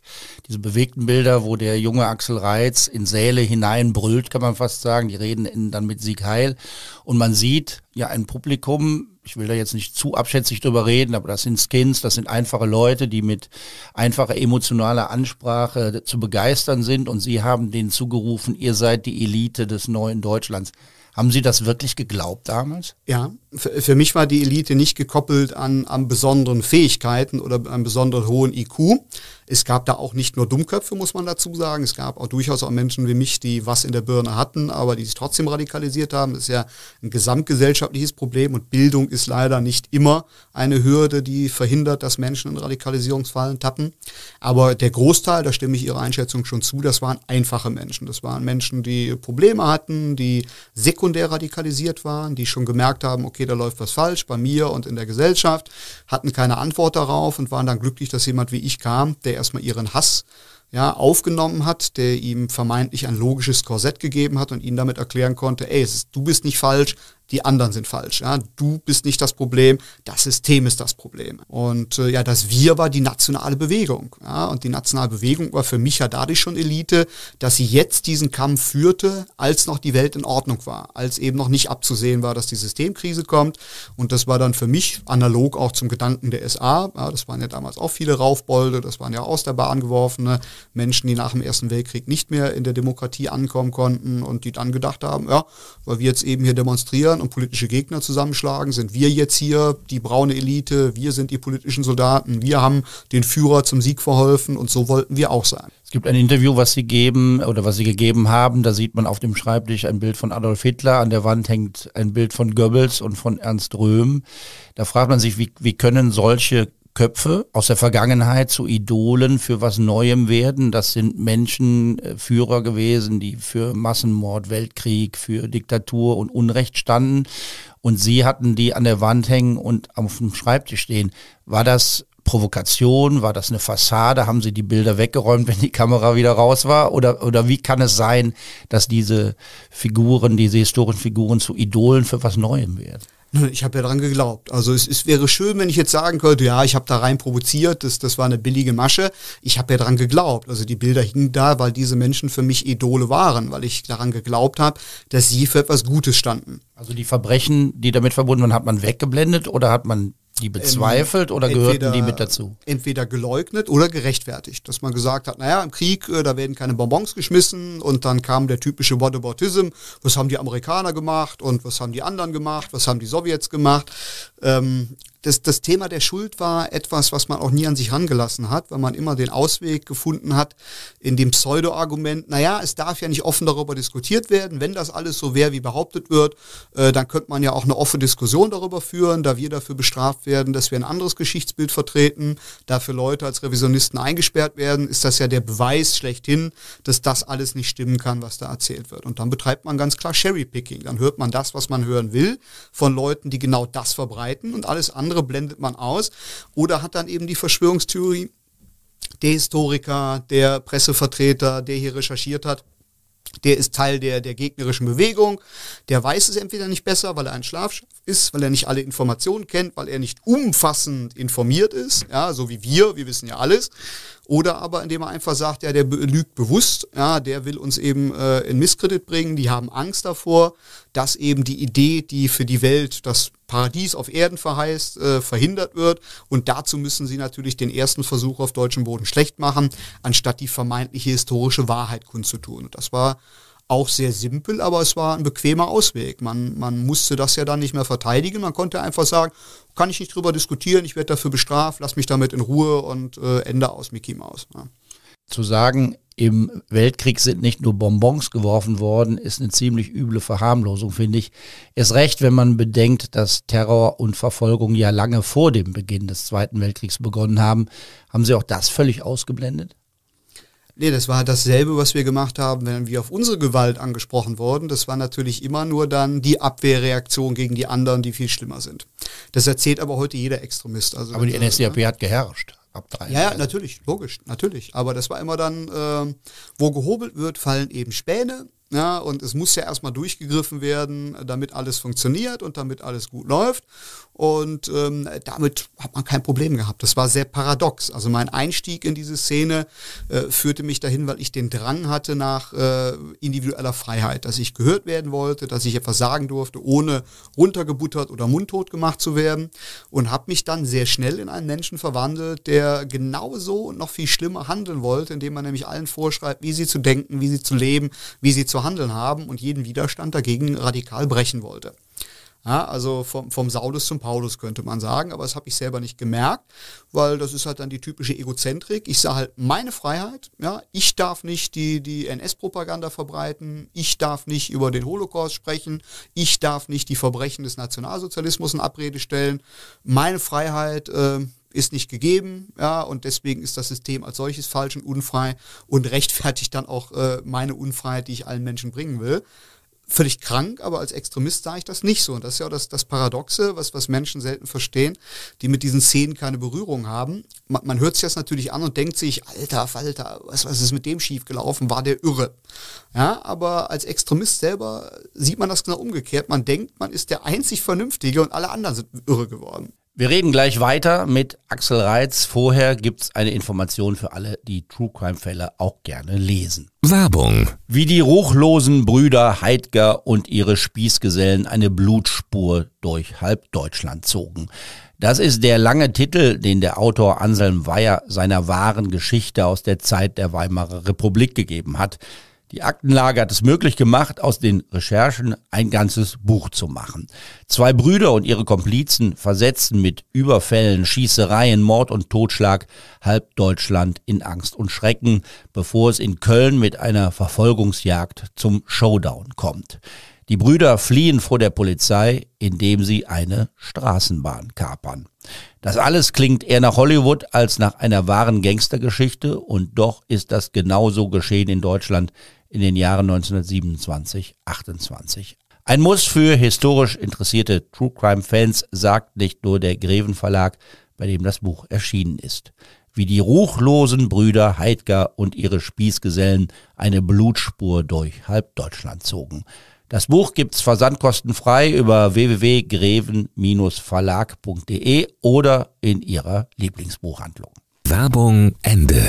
diese bewegten Bilder, wo der junge Axel Reitz in Säle hineinbrüllt, kann man fast sagen. Die reden in, dann mit Sieg Heil. Und man sieht ja ein Publikum, ich will da jetzt nicht zu abschätzig drüber reden, aber das sind Skins, das sind einfache Leute, die mit einfacher emotionaler Ansprache zu begeistern sind und sie haben denen zugerufen, ihr seid die Elite des neuen Deutschlands. Haben Sie das wirklich geglaubt damals? Ja, für, für mich war die Elite nicht gekoppelt an, an besonderen Fähigkeiten oder an besonderen hohen IQ. Es gab da auch nicht nur Dummköpfe, muss man dazu sagen. Es gab auch durchaus auch Menschen wie mich, die was in der Birne hatten, aber die sich trotzdem radikalisiert haben. Das ist ja ein gesamtgesellschaftliches Problem und Bildung ist leider nicht immer eine Hürde, die verhindert, dass Menschen in Radikalisierungsfallen tappen. Aber der Großteil, da stimme ich Ihrer Einschätzung schon zu, das waren einfache Menschen. Das waren Menschen, die Probleme hatten, die sekundär sekundär radikalisiert waren, die schon gemerkt haben, okay, da läuft was falsch bei mir und in der Gesellschaft, hatten keine Antwort darauf und waren dann glücklich, dass jemand wie ich kam, der erstmal ihren Hass ja, aufgenommen hat, der ihm vermeintlich ein logisches Korsett gegeben hat und ihnen damit erklären konnte, ey, ist, du bist nicht falsch, die anderen sind falsch. Ja? Du bist nicht das Problem, das System ist das Problem. Und äh, ja, das Wir war die nationale Bewegung. Ja? Und die nationale Bewegung war für mich ja dadurch schon Elite, dass sie jetzt diesen Kampf führte, als noch die Welt in Ordnung war, als eben noch nicht abzusehen war, dass die Systemkrise kommt. Und das war dann für mich analog auch zum Gedanken der SA. Ja, das waren ja damals auch viele Raufbolde, das waren ja aus der Bahn geworfene Menschen, die nach dem Ersten Weltkrieg nicht mehr in der Demokratie ankommen konnten und die dann gedacht haben, ja, weil wir jetzt eben hier demonstrieren und politische Gegner zusammenschlagen, sind wir jetzt hier die braune Elite, wir sind die politischen Soldaten, wir haben den Führer zum Sieg verholfen und so wollten wir auch sein. Es gibt ein Interview, was Sie geben oder was Sie gegeben haben. Da sieht man auf dem Schreibtisch ein Bild von Adolf Hitler. An der Wand hängt ein Bild von Goebbels und von Ernst Röhm. Da fragt man sich, wie, wie können solche Köpfe aus der Vergangenheit zu Idolen für was Neuem werden. Das sind Menschenführer äh, gewesen, die für Massenmord, Weltkrieg, für Diktatur und Unrecht standen. Und sie hatten die an der Wand hängen und auf dem Schreibtisch stehen. War das Provokation? War das eine Fassade? Haben sie die Bilder weggeräumt, wenn die Kamera wieder raus war? Oder, oder wie kann es sein, dass diese Figuren, diese historischen Figuren zu Idolen für was Neuem werden? Ich habe ja dran geglaubt. Also es, es wäre schön, wenn ich jetzt sagen könnte, ja, ich habe da rein provoziert, das, das war eine billige Masche. Ich habe ja dran geglaubt. Also die Bilder hingen da, weil diese Menschen für mich Idole waren, weil ich daran geglaubt habe, dass sie für etwas Gutes standen. Also die Verbrechen, die damit verbunden waren, hat man weggeblendet oder hat man die ähm, bezweifelt oder entweder, gehörten die mit dazu? Entweder geleugnet oder gerechtfertigt. Dass man gesagt hat, naja, im Krieg, äh, da werden keine Bonbons geschmissen und dann kam der typische Whataboutism, was haben die Amerikaner gemacht und was haben die anderen gemacht, was haben die Sowjets gemacht. Ähm, das, das Thema der Schuld war etwas, was man auch nie an sich herangelassen hat, weil man immer den Ausweg gefunden hat in dem Pseudo-Argument, naja, es darf ja nicht offen darüber diskutiert werden, wenn das alles so wäre, wie behauptet wird, äh, dann könnte man ja auch eine offene Diskussion darüber führen, da wir dafür bestraft werden, dass wir ein anderes Geschichtsbild vertreten, dafür Leute als Revisionisten eingesperrt werden, ist das ja der Beweis schlechthin, dass das alles nicht stimmen kann, was da erzählt wird. Und dann betreibt man ganz klar Sherry-Picking, dann hört man das, was man hören will, von Leuten, die genau das verbreiten und alles andere andere blendet man aus oder hat dann eben die Verschwörungstheorie der Historiker, der Pressevertreter, der hier recherchiert hat, der ist Teil der, der gegnerischen Bewegung, der weiß es entweder nicht besser, weil er ein Schlafschaf ist, weil er nicht alle Informationen kennt, weil er nicht umfassend informiert ist, ja, so wie wir, wir wissen ja alles, oder aber indem er einfach sagt, ja, der lügt bewusst, ja, der will uns eben äh, in Misskredit bringen, die haben Angst davor, dass eben die Idee, die für die Welt das Paradies auf Erden verheißt, äh, verhindert wird. Und dazu müssen sie natürlich den ersten Versuch auf deutschem Boden schlecht machen, anstatt die vermeintliche historische Wahrheit kundzutun. Und das war auch sehr simpel, aber es war ein bequemer Ausweg. Man, man musste das ja dann nicht mehr verteidigen. Man konnte einfach sagen, kann ich nicht drüber diskutieren, ich werde dafür bestraft, lass mich damit in Ruhe und äh, Ende aus Mickey Mouse. Ja. Ne? Zu sagen, im Weltkrieg sind nicht nur Bonbons geworfen worden, ist eine ziemlich üble Verharmlosung, finde ich. Erst recht, wenn man bedenkt, dass Terror und Verfolgung ja lange vor dem Beginn des Zweiten Weltkriegs begonnen haben. Haben Sie auch das völlig ausgeblendet? Nee, das war dasselbe, was wir gemacht haben, wenn wir auf unsere Gewalt angesprochen wurden. Das war natürlich immer nur dann die Abwehrreaktion gegen die anderen, die viel schlimmer sind. Das erzählt aber heute jeder Extremist. Also aber die NSDAP hat geherrscht. Ab drei. Ja, ja, natürlich, logisch, natürlich. Aber das war immer dann, äh, wo gehobelt wird, fallen eben Späne. Ja, und es muss ja erstmal durchgegriffen werden, damit alles funktioniert und damit alles gut läuft. Und ähm, damit hat man kein Problem gehabt. Das war sehr paradox. Also mein Einstieg in diese Szene äh, führte mich dahin, weil ich den Drang hatte nach äh, individueller Freiheit, dass ich gehört werden wollte, dass ich etwas sagen durfte, ohne runtergebuttert oder mundtot gemacht zu werden. Und habe mich dann sehr schnell in einen Menschen verwandelt, der genauso und noch viel schlimmer handeln wollte, indem man nämlich allen vorschreibt, wie sie zu denken, wie sie zu leben, wie sie zu handeln haben und jeden Widerstand dagegen radikal brechen wollte. Ja, also vom, vom Saulus zum Paulus könnte man sagen, aber das habe ich selber nicht gemerkt, weil das ist halt dann die typische Egozentrik. Ich sah halt meine Freiheit, ja, ich darf nicht die, die NS-Propaganda verbreiten, ich darf nicht über den Holocaust sprechen, ich darf nicht die Verbrechen des Nationalsozialismus in Abrede stellen. Meine Freiheit äh, ist nicht gegeben, ja, und deswegen ist das System als solches falsch und unfrei und rechtfertigt dann auch äh, meine Unfreiheit, die ich allen Menschen bringen will völlig krank, aber als Extremist sah ich das nicht so. Und das ist ja auch das, das Paradoxe, was, was Menschen selten verstehen, die mit diesen Szenen keine Berührung haben. Man, man hört sich das natürlich an und denkt sich, alter Falter, was, was ist mit dem schiefgelaufen? War der irre? Ja, aber als Extremist selber sieht man das genau umgekehrt. Man denkt, man ist der einzig Vernünftige und alle anderen sind irre geworden. Wir reden gleich weiter mit Axel Reitz. Vorher gibt es eine Information für alle, die True Crime-Fälle auch gerne lesen. Werbung. Wie die ruchlosen Brüder Heidger und ihre Spießgesellen eine Blutspur durch halb Deutschland zogen. Das ist der lange Titel, den der Autor Anselm Weyer seiner wahren Geschichte aus der Zeit der Weimarer Republik gegeben hat. Die Aktenlage hat es möglich gemacht, aus den Recherchen ein ganzes Buch zu machen. Zwei Brüder und ihre Komplizen versetzten mit Überfällen, Schießereien, Mord und Totschlag halb Deutschland in Angst und Schrecken, bevor es in Köln mit einer Verfolgungsjagd zum Showdown kommt. Die Brüder fliehen vor der Polizei, indem sie eine Straßenbahn kapern. Das alles klingt eher nach Hollywood als nach einer wahren Gangstergeschichte und doch ist das genauso geschehen in Deutschland in den Jahren 1927, 28. Ein Muss für historisch interessierte True Crime Fans sagt nicht nur der Greven Verlag, bei dem das Buch erschienen ist. Wie die ruchlosen Brüder Heidgar und ihre Spießgesellen eine Blutspur durch halb Deutschland zogen. Das Buch gibt's versandkostenfrei über www.greven-verlag.de oder in ihrer Lieblingsbuchhandlung. Werbung Ende.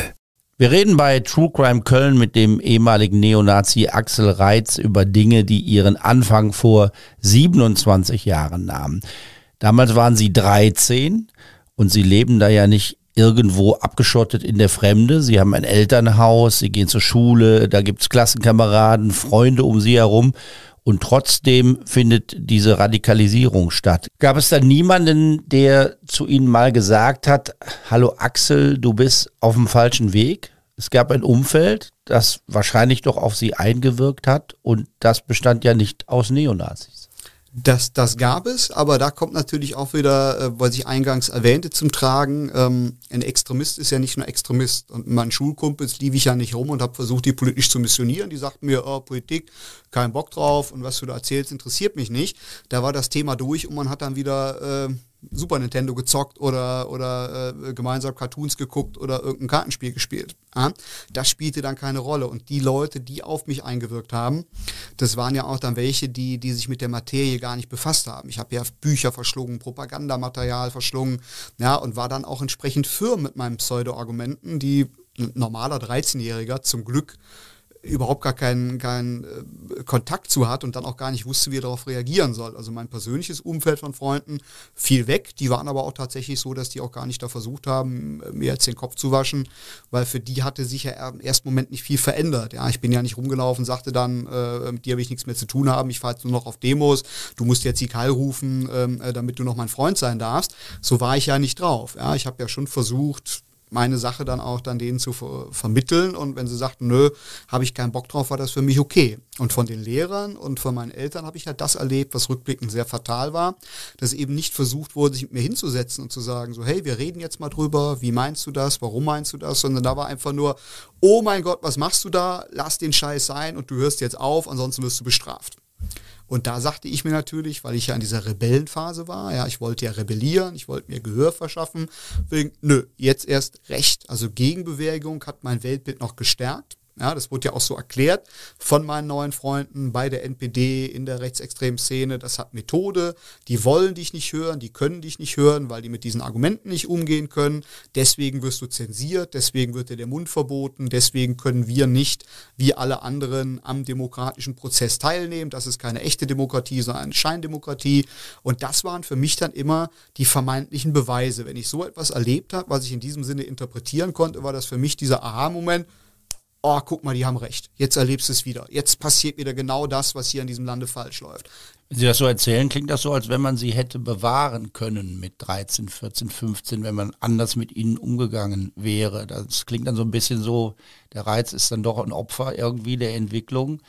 Wir reden bei True Crime Köln mit dem ehemaligen Neonazi Axel Reitz über Dinge, die ihren Anfang vor 27 Jahren nahmen. Damals waren sie 13 und sie leben da ja nicht irgendwo abgeschottet in der Fremde. Sie haben ein Elternhaus, sie gehen zur Schule, da gibt es Klassenkameraden, Freunde um sie herum. Und trotzdem findet diese Radikalisierung statt. Gab es da niemanden, der zu Ihnen mal gesagt hat, hallo Axel, du bist auf dem falschen Weg? es gab ein Umfeld, das wahrscheinlich doch auf sie eingewirkt hat und das bestand ja nicht aus Neonazis. Das, das gab es, aber da kommt natürlich auch wieder, äh, was ich eingangs erwähnte, zum Tragen. Ähm, ein Extremist ist ja nicht nur Extremist. Und meinen Schulkumpels lief ich ja nicht rum und habe versucht, die politisch zu missionieren. Die sagten mir, oh, Politik, kein Bock drauf und was du da erzählst, interessiert mich nicht. Da war das Thema durch und man hat dann wieder äh, Super Nintendo gezockt oder, oder äh, gemeinsam Cartoons geguckt oder irgendein Kartenspiel gespielt. Ja? Das spielte dann keine Rolle. Und die Leute, die auf mich eingewirkt haben, das waren ja auch dann welche, die, die sich mit der Materie gar nicht befasst haben. Ich habe ja Bücher verschlungen, Propagandamaterial verschlungen, ja, und war dann auch entsprechend firm mit meinen Pseudo-Argumenten, die ein normaler 13-Jähriger zum Glück überhaupt gar keinen, keinen äh, Kontakt zu hat und dann auch gar nicht wusste, wie er darauf reagieren soll. Also mein persönliches Umfeld von Freunden fiel weg. Die waren aber auch tatsächlich so, dass die auch gar nicht da versucht haben, äh, mir jetzt den Kopf zu waschen, weil für die hatte sich ja im ersten Moment nicht viel verändert. Ja, ich bin ja nicht rumgelaufen, sagte dann, äh, mit dir will ich nichts mehr zu tun haben, ich fahre jetzt nur noch auf Demos, du musst jetzt die Kai rufen, ähm, äh, damit du noch mein Freund sein darfst. So war ich ja nicht drauf. Ja, ich habe ja schon versucht, meine Sache dann auch dann denen zu ver vermitteln. Und wenn sie sagten, nö, habe ich keinen Bock drauf, war das für mich okay. Und von den Lehrern und von meinen Eltern habe ich halt das erlebt, was rückblickend sehr fatal war, dass eben nicht versucht wurde, sich mit mir hinzusetzen und zu sagen, so, hey, wir reden jetzt mal drüber, wie meinst du das, warum meinst du das, sondern da war einfach nur, oh mein Gott, was machst du da, lass den Scheiß sein und du hörst jetzt auf, ansonsten wirst du bestraft. Und da sagte ich mir natürlich, weil ich ja in dieser Rebellenphase war, ja, ich wollte ja rebellieren, ich wollte mir Gehör verschaffen, wegen, nö, jetzt erst recht. Also Gegenbewegung hat mein Weltbild noch gestärkt. Ja, das wurde ja auch so erklärt von meinen neuen Freunden bei der NPD in der rechtsextremen Szene. Das hat Methode. Die wollen dich nicht hören, die können dich nicht hören, weil die mit diesen Argumenten nicht umgehen können. Deswegen wirst du zensiert, deswegen wird dir der Mund verboten, deswegen können wir nicht wie alle anderen am demokratischen Prozess teilnehmen. Das ist keine echte Demokratie, sondern eine Scheindemokratie. Und das waren für mich dann immer die vermeintlichen Beweise. Wenn ich so etwas erlebt habe, was ich in diesem Sinne interpretieren konnte, war das für mich dieser Aha-Moment oh, guck mal, die haben recht. Jetzt erlebst du es wieder. Jetzt passiert wieder genau das, was hier in diesem Lande falsch läuft. Wenn Sie das so erzählen, klingt das so, als wenn man sie hätte bewahren können mit 13, 14, 15, wenn man anders mit ihnen umgegangen wäre. Das klingt dann so ein bisschen so, der Reiz ist dann doch ein Opfer irgendwie der Entwicklung.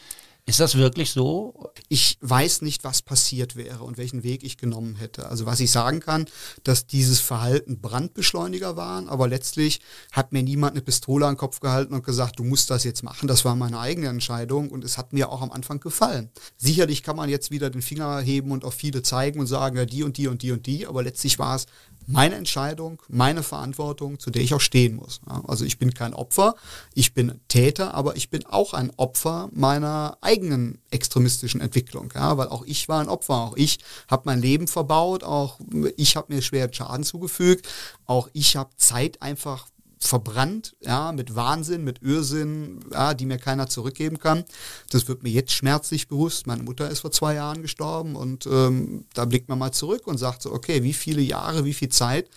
Ist das wirklich so? Ich weiß nicht, was passiert wäre und welchen Weg ich genommen hätte. Also was ich sagen kann, dass dieses Verhalten Brandbeschleuniger waren, aber letztlich hat mir niemand eine Pistole an den Kopf gehalten und gesagt, du musst das jetzt machen. Das war meine eigene Entscheidung und es hat mir auch am Anfang gefallen. Sicherlich kann man jetzt wieder den Finger heben und auf viele zeigen und sagen, ja, die und die und die und die, aber letztlich war es meine Entscheidung, meine Verantwortung, zu der ich auch stehen muss. Also ich bin kein Opfer, ich bin Täter, aber ich bin auch ein Opfer meiner eigenen extremistischen Entwicklung, ja, weil auch ich war ein Opfer, auch ich habe mein Leben verbaut, auch ich habe mir schweren Schaden zugefügt, auch ich habe Zeit einfach verbrannt, ja, mit Wahnsinn, mit Irrsinn, ja, die mir keiner zurückgeben kann. Das wird mir jetzt schmerzlich bewusst. Meine Mutter ist vor zwei Jahren gestorben und ähm, da blickt man mal zurück und sagt so, okay, wie viele Jahre, wie viel Zeit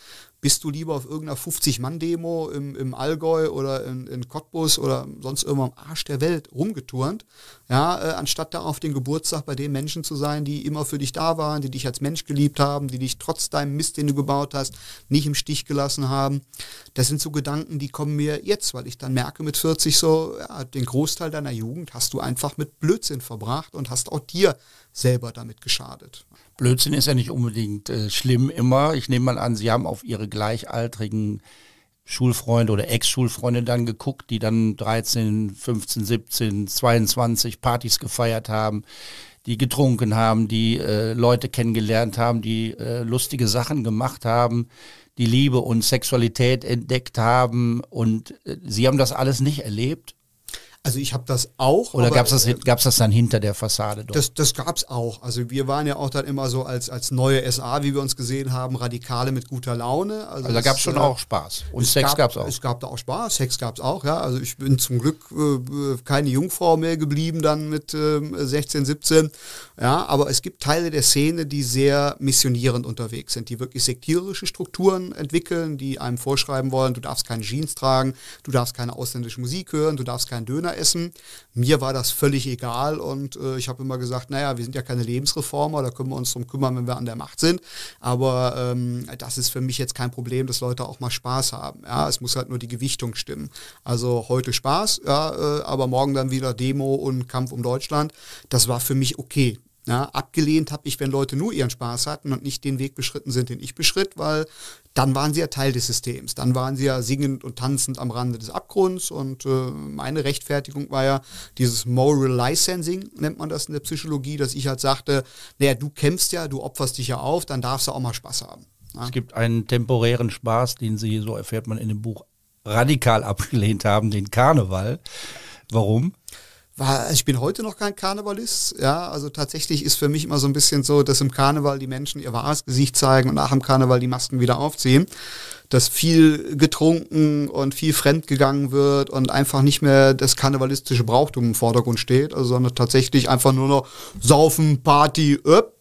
bist du lieber auf irgendeiner 50-Mann-Demo im, im Allgäu oder in, in Cottbus oder sonst irgendwo am Arsch der Welt rumgeturnt, ja, äh, anstatt da auf den Geburtstag bei den Menschen zu sein, die immer für dich da waren, die dich als Mensch geliebt haben, die dich trotz deinem Mist, den du gebaut hast, nicht im Stich gelassen haben. Das sind so Gedanken, die kommen mir jetzt, weil ich dann merke mit 40 so, ja, den Großteil deiner Jugend hast du einfach mit Blödsinn verbracht und hast auch dir selber damit geschadet. Blödsinn ist ja nicht unbedingt äh, schlimm immer. Ich nehme mal an, Sie haben auf Ihre gleichaltrigen Schulfreunde oder Ex-Schulfreunde dann geguckt, die dann 13, 15, 17, 22 Partys gefeiert haben, die getrunken haben, die äh, Leute kennengelernt haben, die äh, lustige Sachen gemacht haben, die Liebe und Sexualität entdeckt haben. Und äh, sie haben das alles nicht erlebt. Also ich habe das auch. Oder gab es das, äh, das dann hinter der Fassade? Doch? Das, das gab es auch. Also wir waren ja auch dann immer so als, als neue SA, wie wir uns gesehen haben, Radikale mit guter Laune. Also, also da gab es schon äh, auch Spaß. Und Sex gab es auch. Es gab da auch Spaß, Sex gab es auch, ja. Also ich bin zum Glück äh, keine Jungfrau mehr geblieben dann mit 16, ähm, 17. Ja, aber es gibt Teile der Szene, die sehr missionierend unterwegs sind, die wirklich sektierische Strukturen entwickeln, die einem vorschreiben wollen, du darfst keine Jeans tragen, du darfst keine ausländische Musik hören, du darfst keinen Döner essen. Mir war das völlig egal und äh, ich habe immer gesagt, naja, wir sind ja keine Lebensreformer, da können wir uns drum kümmern, wenn wir an der Macht sind. Aber ähm, das ist für mich jetzt kein Problem, dass Leute auch mal Spaß haben. Ja, es muss halt nur die Gewichtung stimmen. Also heute Spaß, ja, äh, aber morgen dann wieder Demo und Kampf um Deutschland. Das war für mich okay. Ja, abgelehnt habe ich, wenn Leute nur ihren Spaß hatten und nicht den Weg beschritten sind, den ich beschritt, weil dann waren sie ja Teil des Systems. Dann waren sie ja singend und tanzend am Rande des Abgrunds. Und äh, meine Rechtfertigung war ja dieses Moral Licensing, nennt man das in der Psychologie, dass ich halt sagte, naja, du kämpfst ja, du opferst dich ja auf, dann darfst du auch mal Spaß haben. Ja? Es gibt einen temporären Spaß, den sie, so erfährt man in dem Buch, radikal abgelehnt haben, den Karneval. Warum? war, ich bin heute noch kein Karnevalist, ja, also tatsächlich ist für mich immer so ein bisschen so, dass im Karneval die Menschen ihr wahres Gesicht zeigen und nach dem Karneval die Masken wieder aufziehen, dass viel getrunken und viel fremdgegangen wird und einfach nicht mehr das karnevalistische Brauchtum im Vordergrund steht, also sondern tatsächlich einfach nur noch saufen, Party, öpp,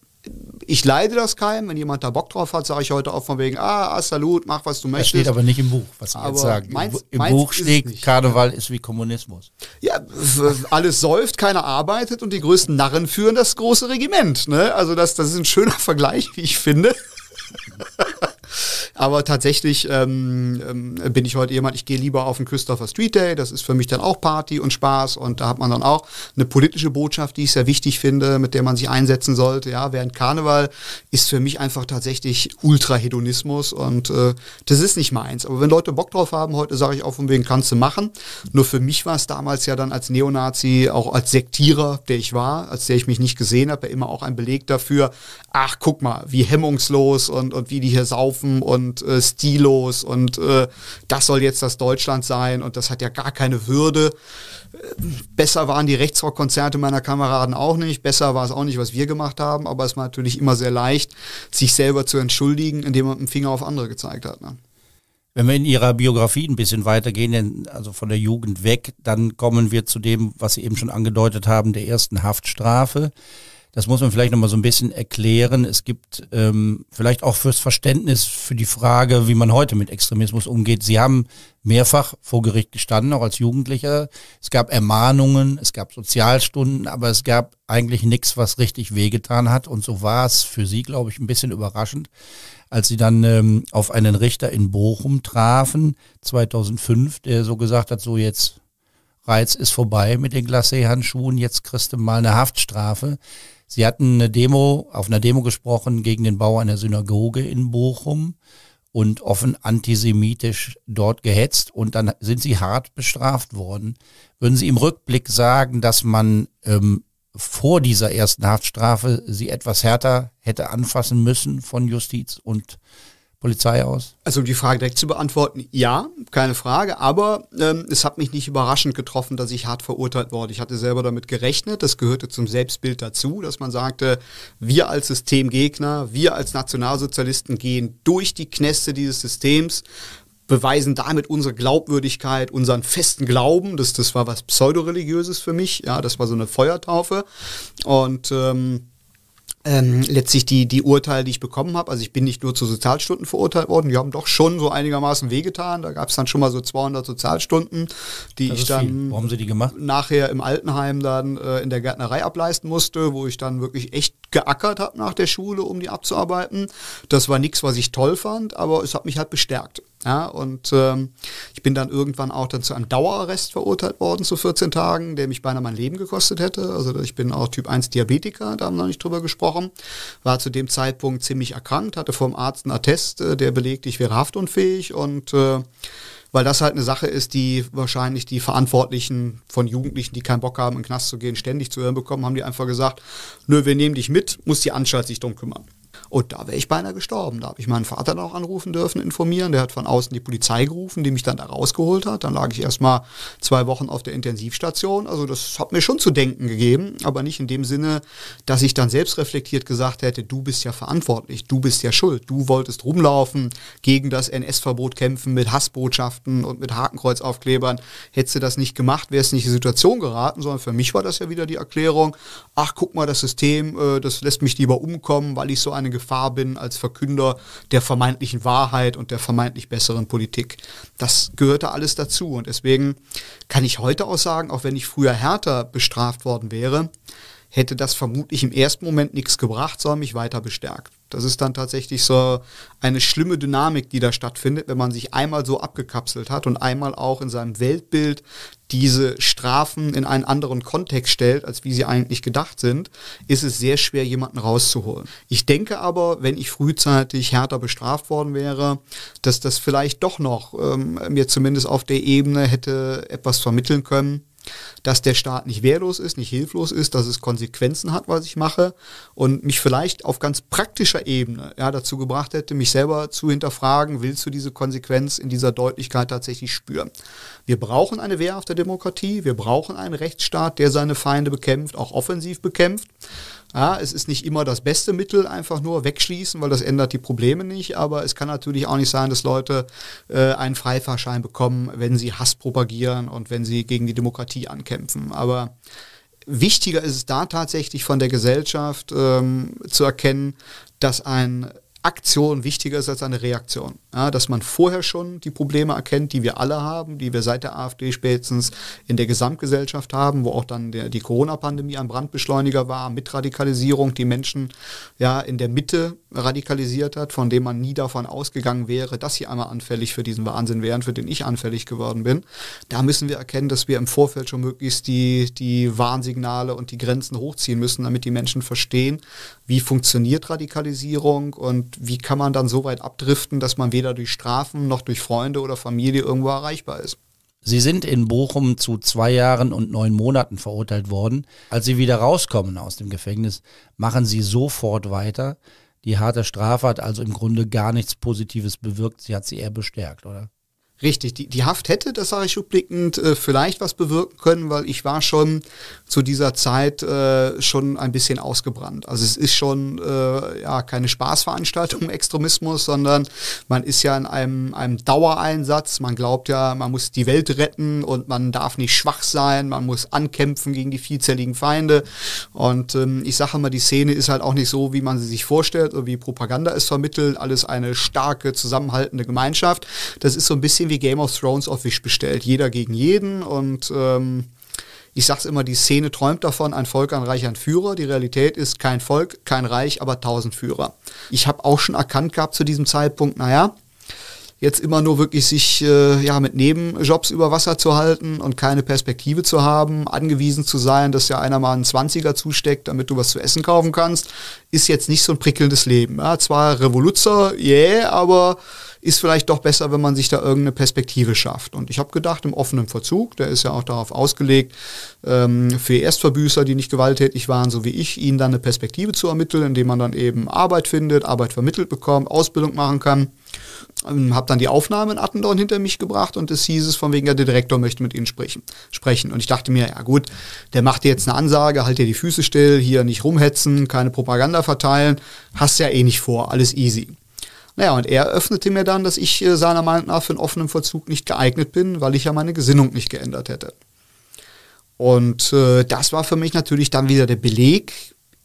ich leide das keinem. Wenn jemand da Bock drauf hat, sage ich heute auch von wegen, ah, Salut, mach was du möchtest. Das steht aber nicht im Buch, was ich aber jetzt sage. Meins, Im meins Buch steht, Karneval ist wie Kommunismus. Ja, alles säuft, keiner arbeitet und die größten Narren führen das große Regiment. Ne? Also das, das ist ein schöner [LAUGHS] Vergleich, wie ich finde. Aber tatsächlich ähm, ähm, bin ich heute jemand, ich gehe lieber auf den Christopher Street Day. Das ist für mich dann auch Party und Spaß. Und da hat man dann auch eine politische Botschaft, die ich sehr wichtig finde, mit der man sich einsetzen sollte. Ja, während Karneval ist für mich einfach tatsächlich Ultra-Hedonismus und äh, das ist nicht meins. Aber wenn Leute Bock drauf haben, heute sage ich auch von wegen kannst du machen. Nur für mich war es damals ja dann als Neonazi, auch als Sektierer, der ich war, als der ich mich nicht gesehen habe, immer auch ein Beleg dafür, ach guck mal, wie hemmungslos und, und wie die hier saufen Waffen und äh, Stilos und äh, das soll jetzt das Deutschland sein und das hat ja gar keine Würde. Besser waren die Rechtsrockkonzerte meiner Kameraden auch nicht, besser war es auch nicht, was wir gemacht haben, aber es war natürlich immer sehr leicht, sich selber zu entschuldigen, indem man mit dem Finger auf andere gezeigt hat. Ne? Wenn wir in Ihrer Biografie ein bisschen weitergehen, also von der Jugend weg, dann kommen wir zu dem, was Sie eben schon angedeutet haben, der ersten Haftstrafe. Das muss man vielleicht nochmal so ein bisschen erklären. Es gibt ähm, vielleicht auch fürs Verständnis für die Frage, wie man heute mit Extremismus umgeht. Sie haben mehrfach vor Gericht gestanden, auch als Jugendlicher. Es gab Ermahnungen, es gab Sozialstunden, aber es gab eigentlich nichts, was richtig wehgetan hat. Und so war es für Sie, glaube ich, ein bisschen überraschend, als Sie dann ähm, auf einen Richter in Bochum trafen, 2005, der so gesagt hat, so jetzt Reiz ist vorbei mit den Glacé-Handschuhen, jetzt kriegst du mal eine Haftstrafe. Sie hatten eine Demo, auf einer Demo gesprochen gegen den Bau einer Synagoge in Bochum und offen antisemitisch dort gehetzt und dann sind sie hart bestraft worden. Würden Sie im Rückblick sagen, dass man ähm, vor dieser ersten Haftstrafe sie etwas härter hätte anfassen müssen von Justiz und Polizei aus? Also um die Frage direkt zu beantworten, ja, keine Frage, aber ähm, es hat mich nicht überraschend getroffen, dass ich hart verurteilt wurde. Ich hatte selber damit gerechnet, das gehörte zum Selbstbild dazu, dass man sagte, wir als Systemgegner, wir als Nationalsozialisten gehen durch die Kneste dieses Systems, beweisen damit unsere Glaubwürdigkeit, unseren festen Glauben. Das, das war was Pseudoreligiöses für mich. Ja, das war so eine Feuertaufe. Und ähm, ähm, letztlich die, die Urteile, die ich bekommen habe. Also ich bin nicht nur zu Sozialstunden verurteilt worden, die haben doch schon so einigermaßen wehgetan. Da gab es dann schon mal so 200 Sozialstunden, die das ich dann sie die gemacht? nachher im Altenheim dann äh, in der Gärtnerei ableisten musste, wo ich dann wirklich echt geackert habe nach der Schule, um die abzuarbeiten. Das war nichts, was ich toll fand, aber es hat mich halt bestärkt. Ja, und ähm, ich bin dann irgendwann auch dann zu einem Dauerarrest verurteilt worden zu 14 Tagen, der mich beinahe mein Leben gekostet hätte. Also ich bin auch Typ 1 Diabetiker, da haben wir noch nicht drüber gesprochen. War zu dem Zeitpunkt ziemlich erkrankt, hatte vom Arzt einen Attest, äh, der belegt, ich wäre haftunfähig und äh, weil das halt eine Sache ist, die wahrscheinlich die Verantwortlichen von Jugendlichen, die keinen Bock haben, in den Knast zu gehen, ständig zu hören bekommen, haben die einfach gesagt, nö, wir nehmen dich mit, muss die Anstalt sich drum kümmern. Und da wäre ich beinahe gestorben. Da habe ich meinen Vater noch anrufen dürfen, informieren. Der hat von außen die Polizei gerufen, die mich dann da rausgeholt hat. Dann lag ich erstmal zwei Wochen auf der Intensivstation. Also das hat mir schon zu denken gegeben, aber nicht in dem Sinne, dass ich dann selbst reflektiert gesagt hätte, du bist ja verantwortlich, du bist ja schuld, du wolltest rumlaufen, gegen das NS-Verbot kämpfen mit Hassbotschaften und mit Hakenkreuzaufklebern. Hättest du das nicht gemacht, wäre es nicht in die Situation geraten, sondern für mich war das ja wieder die Erklärung, ach guck mal, das System, äh, das lässt mich lieber umkommen, weil ich so eine Gefahr bin als Verkünder der vermeintlichen Wahrheit und der vermeintlich besseren Politik. Das gehörte alles dazu. Und deswegen kann ich heute auch sagen, auch wenn ich früher härter bestraft worden wäre, hätte das vermutlich im ersten Moment nichts gebracht, sondern mich weiter bestärkt. Das ist dann tatsächlich so eine schlimme Dynamik, die da stattfindet, wenn man sich einmal so abgekapselt hat und einmal auch in seinem Weltbild diese Strafen in einen anderen Kontext stellt, als wie sie eigentlich gedacht sind, ist es sehr schwer, jemanden rauszuholen. Ich denke aber, wenn ich frühzeitig härter bestraft worden wäre, dass das vielleicht doch noch ähm, mir zumindest auf der Ebene hätte etwas vermitteln können, dass der Staat nicht wehrlos ist, nicht hilflos ist, dass es Konsequenzen hat, was ich mache und mich vielleicht auf ganz praktischer Ebene ja, dazu gebracht hätte, mich selber zu hinterfragen, willst du diese Konsequenz in dieser Deutlichkeit tatsächlich spüren? Wir brauchen eine wehrhafte Demokratie, wir brauchen einen Rechtsstaat, der seine Feinde bekämpft, auch offensiv bekämpft. Ja, es ist nicht immer das beste Mittel, einfach nur wegschließen, weil das ändert die Probleme nicht. Aber es kann natürlich auch nicht sein, dass Leute äh, einen Freifahrschein bekommen, wenn sie Hass propagieren und wenn sie gegen die Demokratie ankämpfen. Aber wichtiger ist es da tatsächlich von der Gesellschaft ähm, zu erkennen, dass eine Aktion wichtiger ist als eine Reaktion ja, dass man vorher schon die Probleme erkennt, die wir alle haben, die wir seit der AfD spätestens in der Gesamtgesellschaft haben, wo auch dann der, die Corona-Pandemie ein Brandbeschleuniger war, mit Radikalisierung, die Menschen ja in der Mitte radikalisiert hat, von dem man nie davon ausgegangen wäre, dass sie einmal anfällig für diesen Wahnsinn wären, für den ich anfällig geworden bin. Da müssen wir erkennen, dass wir im Vorfeld schon möglichst die, die Warnsignale und die Grenzen hochziehen müssen, damit die Menschen verstehen, wie funktioniert Radikalisierung und wie kann man dann so weit abdriften, dass man weder weder durch Strafen noch durch Freunde oder Familie irgendwo erreichbar ist. Sie sind in Bochum zu zwei Jahren und neun Monaten verurteilt worden. Als Sie wieder rauskommen aus dem Gefängnis, machen Sie sofort weiter. Die harte Strafe hat also im Grunde gar nichts Positives bewirkt. Sie hat Sie eher bestärkt, oder? Richtig, die, die Haft hätte, das sage ich rückblickend, äh, vielleicht was bewirken können, weil ich war schon zu dieser Zeit äh, schon ein bisschen ausgebrannt. Also es ist schon äh, ja keine Spaßveranstaltung im Extremismus, sondern man ist ja in einem, einem Dauereinsatz. Man glaubt ja, man muss die Welt retten und man darf nicht schwach sein, man muss ankämpfen gegen die vielzelligen Feinde. Und ähm, ich sage immer, die Szene ist halt auch nicht so, wie man sie sich vorstellt oder wie Propaganda es vermittelt. Alles eine starke, zusammenhaltende Gemeinschaft. Das ist so ein bisschen wie Game of Thrones auf Wish bestellt. Jeder gegen jeden und ähm, ich sag's immer, die Szene träumt davon, ein Volk, ein Reich, ein Führer. Die Realität ist kein Volk, kein Reich, aber tausend Führer. Ich habe auch schon erkannt gehabt zu diesem Zeitpunkt, naja, jetzt immer nur wirklich sich äh, ja, mit Nebenjobs über Wasser zu halten und keine Perspektive zu haben, angewiesen zu sein, dass ja einer mal einen Zwanziger zusteckt, damit du was zu essen kaufen kannst, ist jetzt nicht so ein prickelndes Leben. Ja, zwar Revoluzzer, yeah, aber ist vielleicht doch besser, wenn man sich da irgendeine Perspektive schafft. Und ich habe gedacht, im offenen Verzug, der ist ja auch darauf ausgelegt, ähm, für Erstverbüßer, die nicht gewalttätig waren, so wie ich, ihnen dann eine Perspektive zu ermitteln, indem man dann eben Arbeit findet, Arbeit vermittelt bekommt, Ausbildung machen kann. Ähm, habe dann die Aufnahme in Attendorn hinter mich gebracht und es hieß es von wegen, ja, der Direktor möchte mit Ihnen sprechen. sprechen. Und ich dachte mir, ja gut, der macht dir jetzt eine Ansage, halt dir die Füße still, hier nicht rumhetzen, keine Propaganda verteilen, hast ja eh nicht vor, alles easy. Naja, und er öffnete mir dann, dass ich äh, seiner Meinung nach für einen offenen Vollzug nicht geeignet bin, weil ich ja meine Gesinnung nicht geändert hätte. Und äh, das war für mich natürlich dann wieder der Beleg,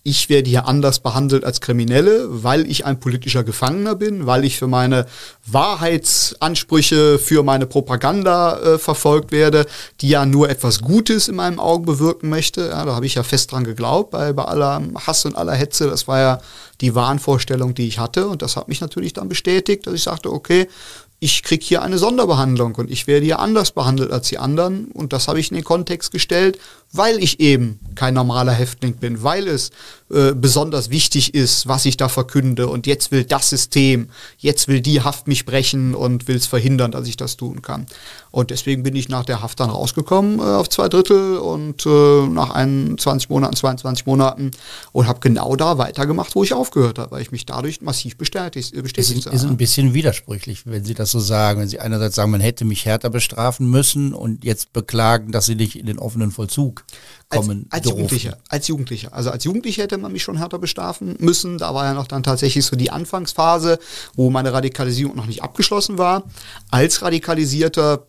ich werde hier anders behandelt als Kriminelle, weil ich ein politischer Gefangener bin, weil ich für meine Wahrheitsansprüche, für meine Propaganda äh, verfolgt werde, die ja nur etwas Gutes in meinen Augen bewirken möchte. Ja, da habe ich ja fest dran geglaubt, bei, bei aller Hass und aller Hetze. Das war ja die Wahnvorstellung, die ich hatte. Und das hat mich natürlich dann bestätigt, dass ich sagte, okay, ich kriege hier eine Sonderbehandlung und ich werde hier anders behandelt als die anderen. Und das habe ich in den Kontext gestellt weil ich eben kein normaler Häftling bin, weil es äh, besonders wichtig ist, was ich da verkünde und jetzt will das System, jetzt will die Haft mich brechen und will es verhindern, dass ich das tun kann. Und deswegen bin ich nach der Haft dann rausgekommen äh, auf zwei Drittel und äh, nach 21 Monaten, 22 Monaten und habe genau da weitergemacht, wo ich aufgehört habe, weil ich mich dadurch massiv bestätigt, äh, bestätigt habe. Ist, ist ein bisschen widersprüchlich, wenn Sie das so sagen. Wenn Sie einerseits sagen, man hätte mich härter bestrafen müssen und jetzt beklagen, dass Sie nicht in den offenen Vollzug Vollzug kommen als, als Jugendlicher, als Jugendlicher. Also als Jugendlicher hätte man mich schon härter bestrafen müssen. Da war ja noch dann tatsächlich so die Anfangsphase, wo meine Radikalisierung noch nicht abgeschlossen war. Als Radikalisierter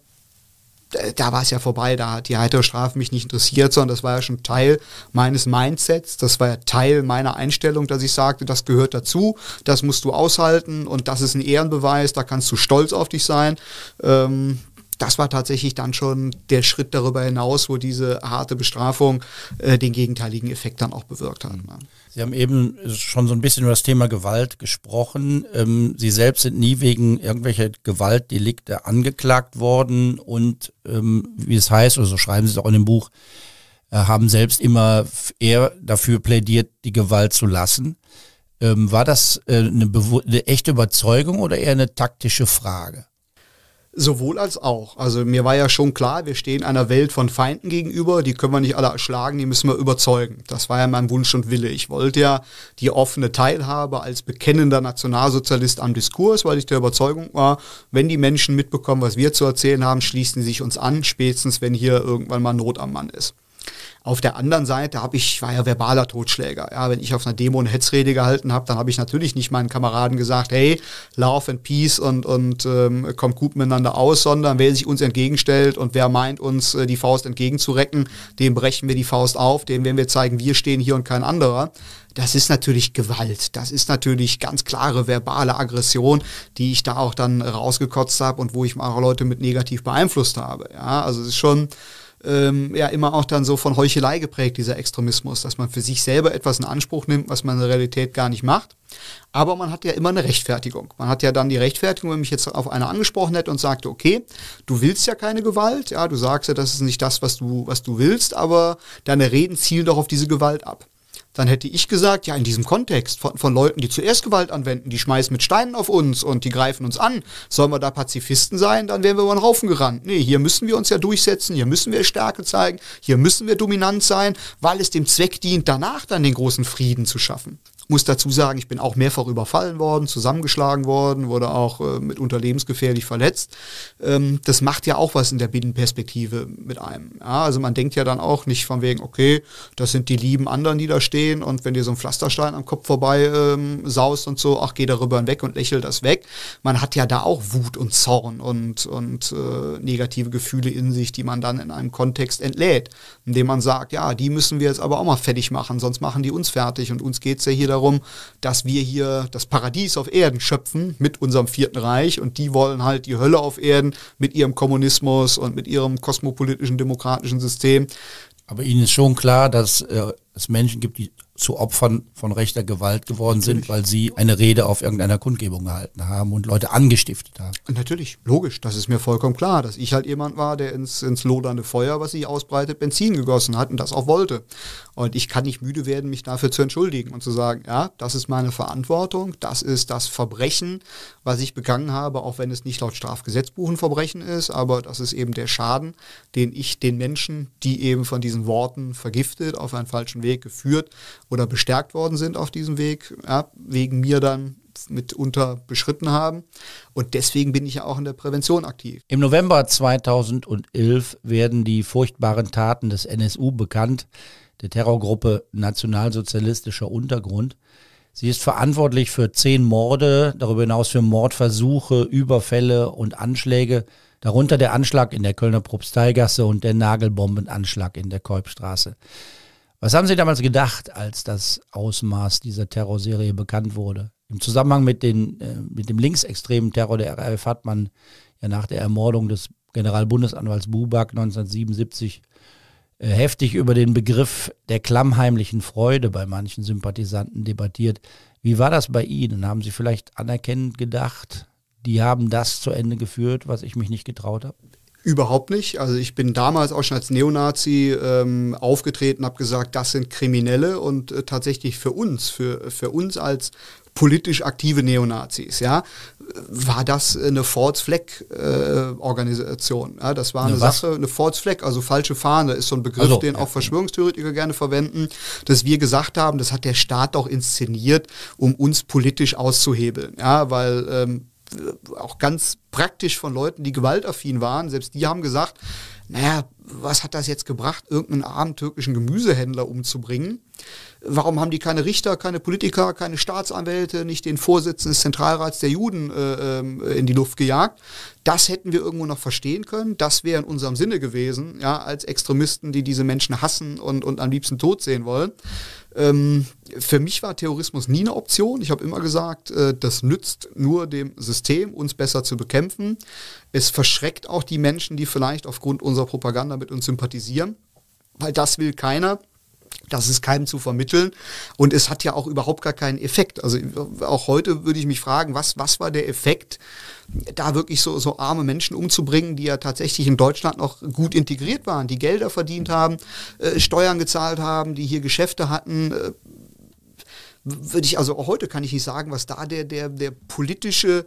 da war es ja vorbei, da hat die heitere Strafe mich nicht interessiert, sondern das war ja schon Teil meines Mindsets, das war ja Teil meiner Einstellung, dass ich sagte, das gehört dazu, das musst du aushalten und das ist ein Ehrenbeweis, da kannst du stolz auf dich sein. Ähm, das war tatsächlich dann schon der Schritt darüber hinaus, wo diese harte Bestrafung äh, den gegenteiligen Effekt dann auch bewirkt hat. Ne? Sie haben eben schon so ein bisschen über das Thema Gewalt gesprochen. Ähm, Sie selbst sind nie wegen irgendwelcher Gewaltdelikte angeklagt worden und ähm, wie es heißt, oder so schreiben Sie es auch in dem Buch, äh, haben selbst immer eher dafür plädiert, die Gewalt zu lassen. Ähm, war das äh, eine, eine echte Überzeugung oder eher eine taktische Frage? Sowohl als auch. Also mir war ja schon klar, wir stehen einer Welt von Feinden gegenüber, die können wir nicht alle erschlagen, die müssen wir überzeugen. Das war ja mein Wunsch und Wille. Ich wollte ja die offene Teilhabe als bekennender Nationalsozialist am Diskurs, weil ich der Überzeugung war, wenn die Menschen mitbekommen, was wir zu erzählen haben, schließen sie sich uns an, spätestens wenn hier irgendwann mal Not am Mann ist. Auf der anderen Seite habe ich, war ja verbaler Totschläger. Ja, wenn ich auf einer Demo eine Hetzrede gehalten habe, dann habe ich natürlich nicht meinen Kameraden gesagt, hey, love and peace und, und ähm, kommt gut miteinander aus, sondern wer sich uns entgegenstellt und wer meint, uns äh, die Faust entgegenzurecken, dem brechen wir die Faust auf, dem werden wir zeigen, wir stehen hier und kein anderer. Das ist natürlich Gewalt. Das ist natürlich ganz klare verbale Aggression, die ich da auch dann rausgekotzt habe und wo ich auch Leute mit negativ beeinflusst habe. Ja, also es ist schon, ähm, ja immer auch dann so von Heuchelei geprägt, dieser Extremismus, dass man für sich selber etwas in Anspruch nimmt, was man in der Realität gar nicht macht. Aber man hat ja immer eine Rechtfertigung. Man hat ja dann die Rechtfertigung, wenn mich jetzt auf einer angesprochen hätte und sagte, okay, du willst ja keine Gewalt, ja, du sagst ja, das ist nicht das, was du, was du willst, aber deine Reden zielen doch auf diese Gewalt ab dann hätte ich gesagt, ja, in diesem Kontext von, von Leuten, die zuerst Gewalt anwenden, die schmeißen mit Steinen auf uns und die greifen uns an, sollen wir da Pazifisten sein, dann wären wir über den Haufen gerannt. Nee, hier müssen wir uns ja durchsetzen, hier müssen wir Stärke zeigen, hier müssen wir dominant sein, weil es dem Zweck dient, danach dann den großen Frieden zu schaffen. Muss dazu sagen, ich bin auch mehrfach überfallen worden, zusammengeschlagen worden, wurde auch äh, mitunter lebensgefährlich verletzt. Ähm, das macht ja auch was in der Binnenperspektive mit einem. Ja, also man denkt ja dann auch nicht von wegen, okay, das sind die lieben anderen, die da stehen und wenn dir so ein Pflasterstein am Kopf vorbei ähm, saust und so, ach, geh darüber hinweg und lächel das weg. Man hat ja da auch Wut und Zorn und, und äh, negative Gefühle in sich, die man dann in einem Kontext entlädt, indem man sagt, ja, die müssen wir jetzt aber auch mal fertig machen, sonst machen die uns fertig und uns geht es ja hier darum, darum, dass wir hier das Paradies auf Erden schöpfen mit unserem Vierten Reich und die wollen halt die Hölle auf Erden mit ihrem Kommunismus und mit ihrem kosmopolitischen demokratischen System. Aber Ihnen ist schon klar, dass äh, es Menschen gibt, die zu Opfern von rechter Gewalt geworden Natürlich. sind, weil sie eine Rede auf irgendeiner Kundgebung gehalten haben und Leute angestiftet haben. Natürlich, logisch, das ist mir vollkommen klar, dass ich halt jemand war, der ins, ins lodernde Feuer, was sich ausbreitet, Benzin gegossen hat und das auch wollte. Und ich kann nicht müde werden, mich dafür zu entschuldigen und zu sagen, ja, das ist meine Verantwortung, das ist das Verbrechen, was ich begangen habe, auch wenn es nicht laut Strafgesetzbuch ein Verbrechen ist, aber das ist eben der Schaden, den ich den Menschen, die eben von diesen Worten vergiftet, auf einen falschen Weg geführt oder bestärkt worden sind auf diesem Weg, ja, wegen mir dann mitunter beschritten haben. Und deswegen bin ich ja auch in der Prävention aktiv. Im November 2011 werden die furchtbaren Taten des NSU bekannt, der Terrorgruppe Nationalsozialistischer Untergrund. Sie ist verantwortlich für zehn Morde, darüber hinaus für Mordversuche, Überfälle und Anschläge, darunter der Anschlag in der Kölner Propsteigasse und der Nagelbombenanschlag in der Kolbstraße. Was haben Sie damals gedacht, als das Ausmaß dieser Terrorserie bekannt wurde? Im Zusammenhang mit, den, äh, mit dem linksextremen Terror der RAF hat man ja nach der Ermordung des Generalbundesanwalts Buback 1977 äh, heftig über den Begriff der klammheimlichen Freude bei manchen Sympathisanten debattiert. Wie war das bei Ihnen? Haben Sie vielleicht anerkennend gedacht, die haben das zu Ende geführt, was ich mich nicht getraut habe? Überhaupt nicht. Also ich bin damals auch schon als Neonazi ähm, aufgetreten, habe gesagt, das sind Kriminelle und äh, tatsächlich für uns, für, für uns als politisch aktive Neonazis, ja, war das eine Forts Fleck äh, Organisation. Ja, das war eine, eine Sache, eine Forts Fleck, also falsche Fahne ist so ein Begriff, also, den auch Verschwörungstheoretiker gerne verwenden, dass wir gesagt haben, das hat der Staat doch inszeniert, um uns politisch auszuhebeln, ja, weil ähm, auch ganz praktisch von Leuten, die gewaltaffin waren, selbst die haben gesagt, naja, was hat das jetzt gebracht, irgendeinen armen türkischen Gemüsehändler umzubringen? Warum haben die keine Richter, keine Politiker, keine Staatsanwälte, nicht den Vorsitzenden des Zentralrats der Juden äh, äh, in die Luft gejagt? Das hätten wir irgendwo noch verstehen können. Das wäre in unserem Sinne gewesen, ja, als Extremisten, die diese Menschen hassen und, und am liebsten tot sehen wollen. Ähm, für mich war Terrorismus nie eine Option. Ich habe immer gesagt, äh, das nützt nur dem System, uns besser zu bekämpfen. Es verschreckt auch die Menschen, die vielleicht aufgrund unserer Propaganda mit uns sympathisieren, weil das will keiner. Das ist keinem zu vermitteln und es hat ja auch überhaupt gar keinen Effekt. Also auch heute würde ich mich fragen, was, was war der Effekt, da wirklich so, so arme Menschen umzubringen, die ja tatsächlich in Deutschland noch gut integriert waren, die Gelder verdient haben, äh, Steuern gezahlt haben, die hier Geschäfte hatten. Äh, würde ich also auch heute kann ich nicht sagen, was da der, der, der politische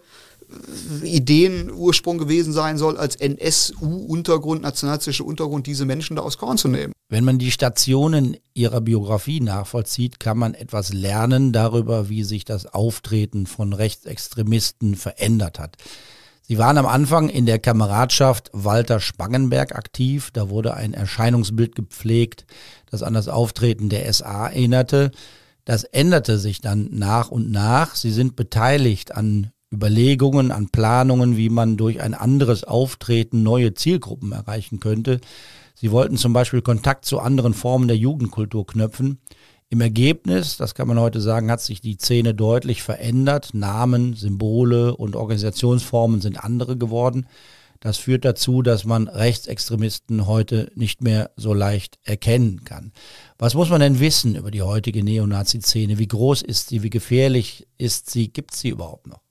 Ideenursprung gewesen sein soll, als NSU-Untergrund, nationalistische Untergrund, diese Menschen da aus Korn zu nehmen. Wenn man die Stationen ihrer Biografie nachvollzieht, kann man etwas lernen darüber, wie sich das Auftreten von Rechtsextremisten verändert hat. Sie waren am Anfang in der Kameradschaft Walter Spangenberg aktiv. Da wurde ein Erscheinungsbild gepflegt, das an das Auftreten der SA erinnerte. Das änderte sich dann nach und nach. Sie sind beteiligt an Überlegungen, an Planungen, wie man durch ein anderes Auftreten neue Zielgruppen erreichen könnte. Sie wollten zum Beispiel Kontakt zu anderen Formen der Jugendkultur knöpfen. Im Ergebnis, das kann man heute sagen, hat sich die Szene deutlich verändert. Namen, Symbole und Organisationsformen sind andere geworden. Das führt dazu, dass man Rechtsextremisten heute nicht mehr so leicht erkennen kann. Was muss man denn wissen über die heutige Neonazi-Szene? Wie groß ist sie? Wie gefährlich ist sie? Gibt es sie überhaupt noch?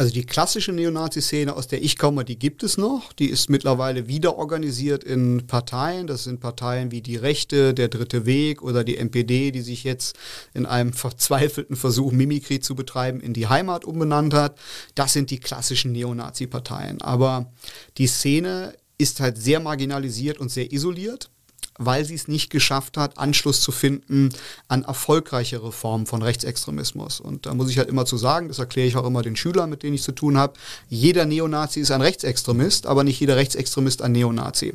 Also die klassische Neonazi-Szene, aus der ich komme, die gibt es noch. Die ist mittlerweile wieder organisiert in Parteien. Das sind Parteien wie die Rechte, der Dritte Weg oder die MPD, die sich jetzt in einem verzweifelten Versuch, Mimikry zu betreiben, in die Heimat umbenannt hat. Das sind die klassischen Neonazi-Parteien. Aber die Szene ist halt sehr marginalisiert und sehr isoliert weil sie es nicht geschafft hat, Anschluss zu finden an erfolgreichere Formen von Rechtsextremismus. Und da muss ich halt immer zu sagen, das erkläre ich auch immer den Schülern, mit denen ich zu tun habe, jeder Neonazi ist ein Rechtsextremist, aber nicht jeder Rechtsextremist ein Neonazi.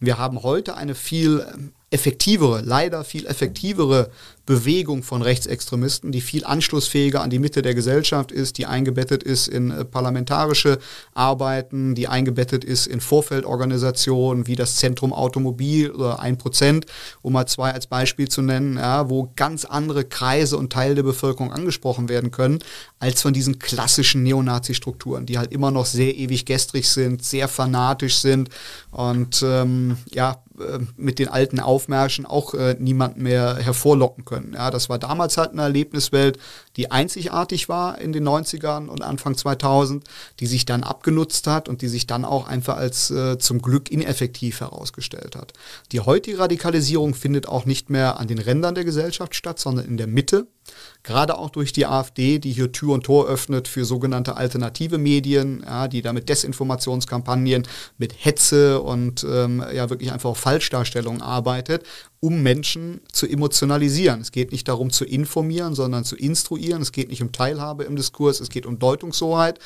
Wir haben heute eine viel ähm, effektivere, leider viel effektivere Bewegung von Rechtsextremisten, die viel anschlussfähiger an die Mitte der Gesellschaft ist, die eingebettet ist in äh, parlamentarische Arbeiten, die eingebettet ist in Vorfeldorganisationen wie das Zentrum Automobil äh, oder 1%, um mal zwei als Beispiel zu nennen, ja, wo ganz andere Kreise und Teile der Bevölkerung angesprochen werden können, als von diesen klassischen Neonazi-Strukturen, die halt immer noch sehr ewig gestrig sind, sehr fanatisch sind und ähm, ja, äh, mit den alten Aufmärschen auch äh, niemand mehr hervorlocken können. Ja, das war damals halt eine Erlebniswelt, die einzigartig war in den 90ern und Anfang 2000, die sich dann abgenutzt hat und die sich dann auch einfach als äh, zum Glück ineffektiv herausgestellt hat. Die heutige Radikalisierung findet auch nicht mehr an den Rändern der Gesellschaft statt, sondern in der Mitte. Gerade auch durch die AfD, die hier Tür und Tor öffnet für sogenannte alternative Medien, ja, die damit Desinformationskampagnen mit Hetze und ähm, ja wirklich einfach auch Falschdarstellungen arbeitet um Menschen zu emotionalisieren. Es geht nicht darum zu informieren, sondern zu instruieren. Es geht nicht um Teilhabe im Diskurs, es geht um Deutungshoheit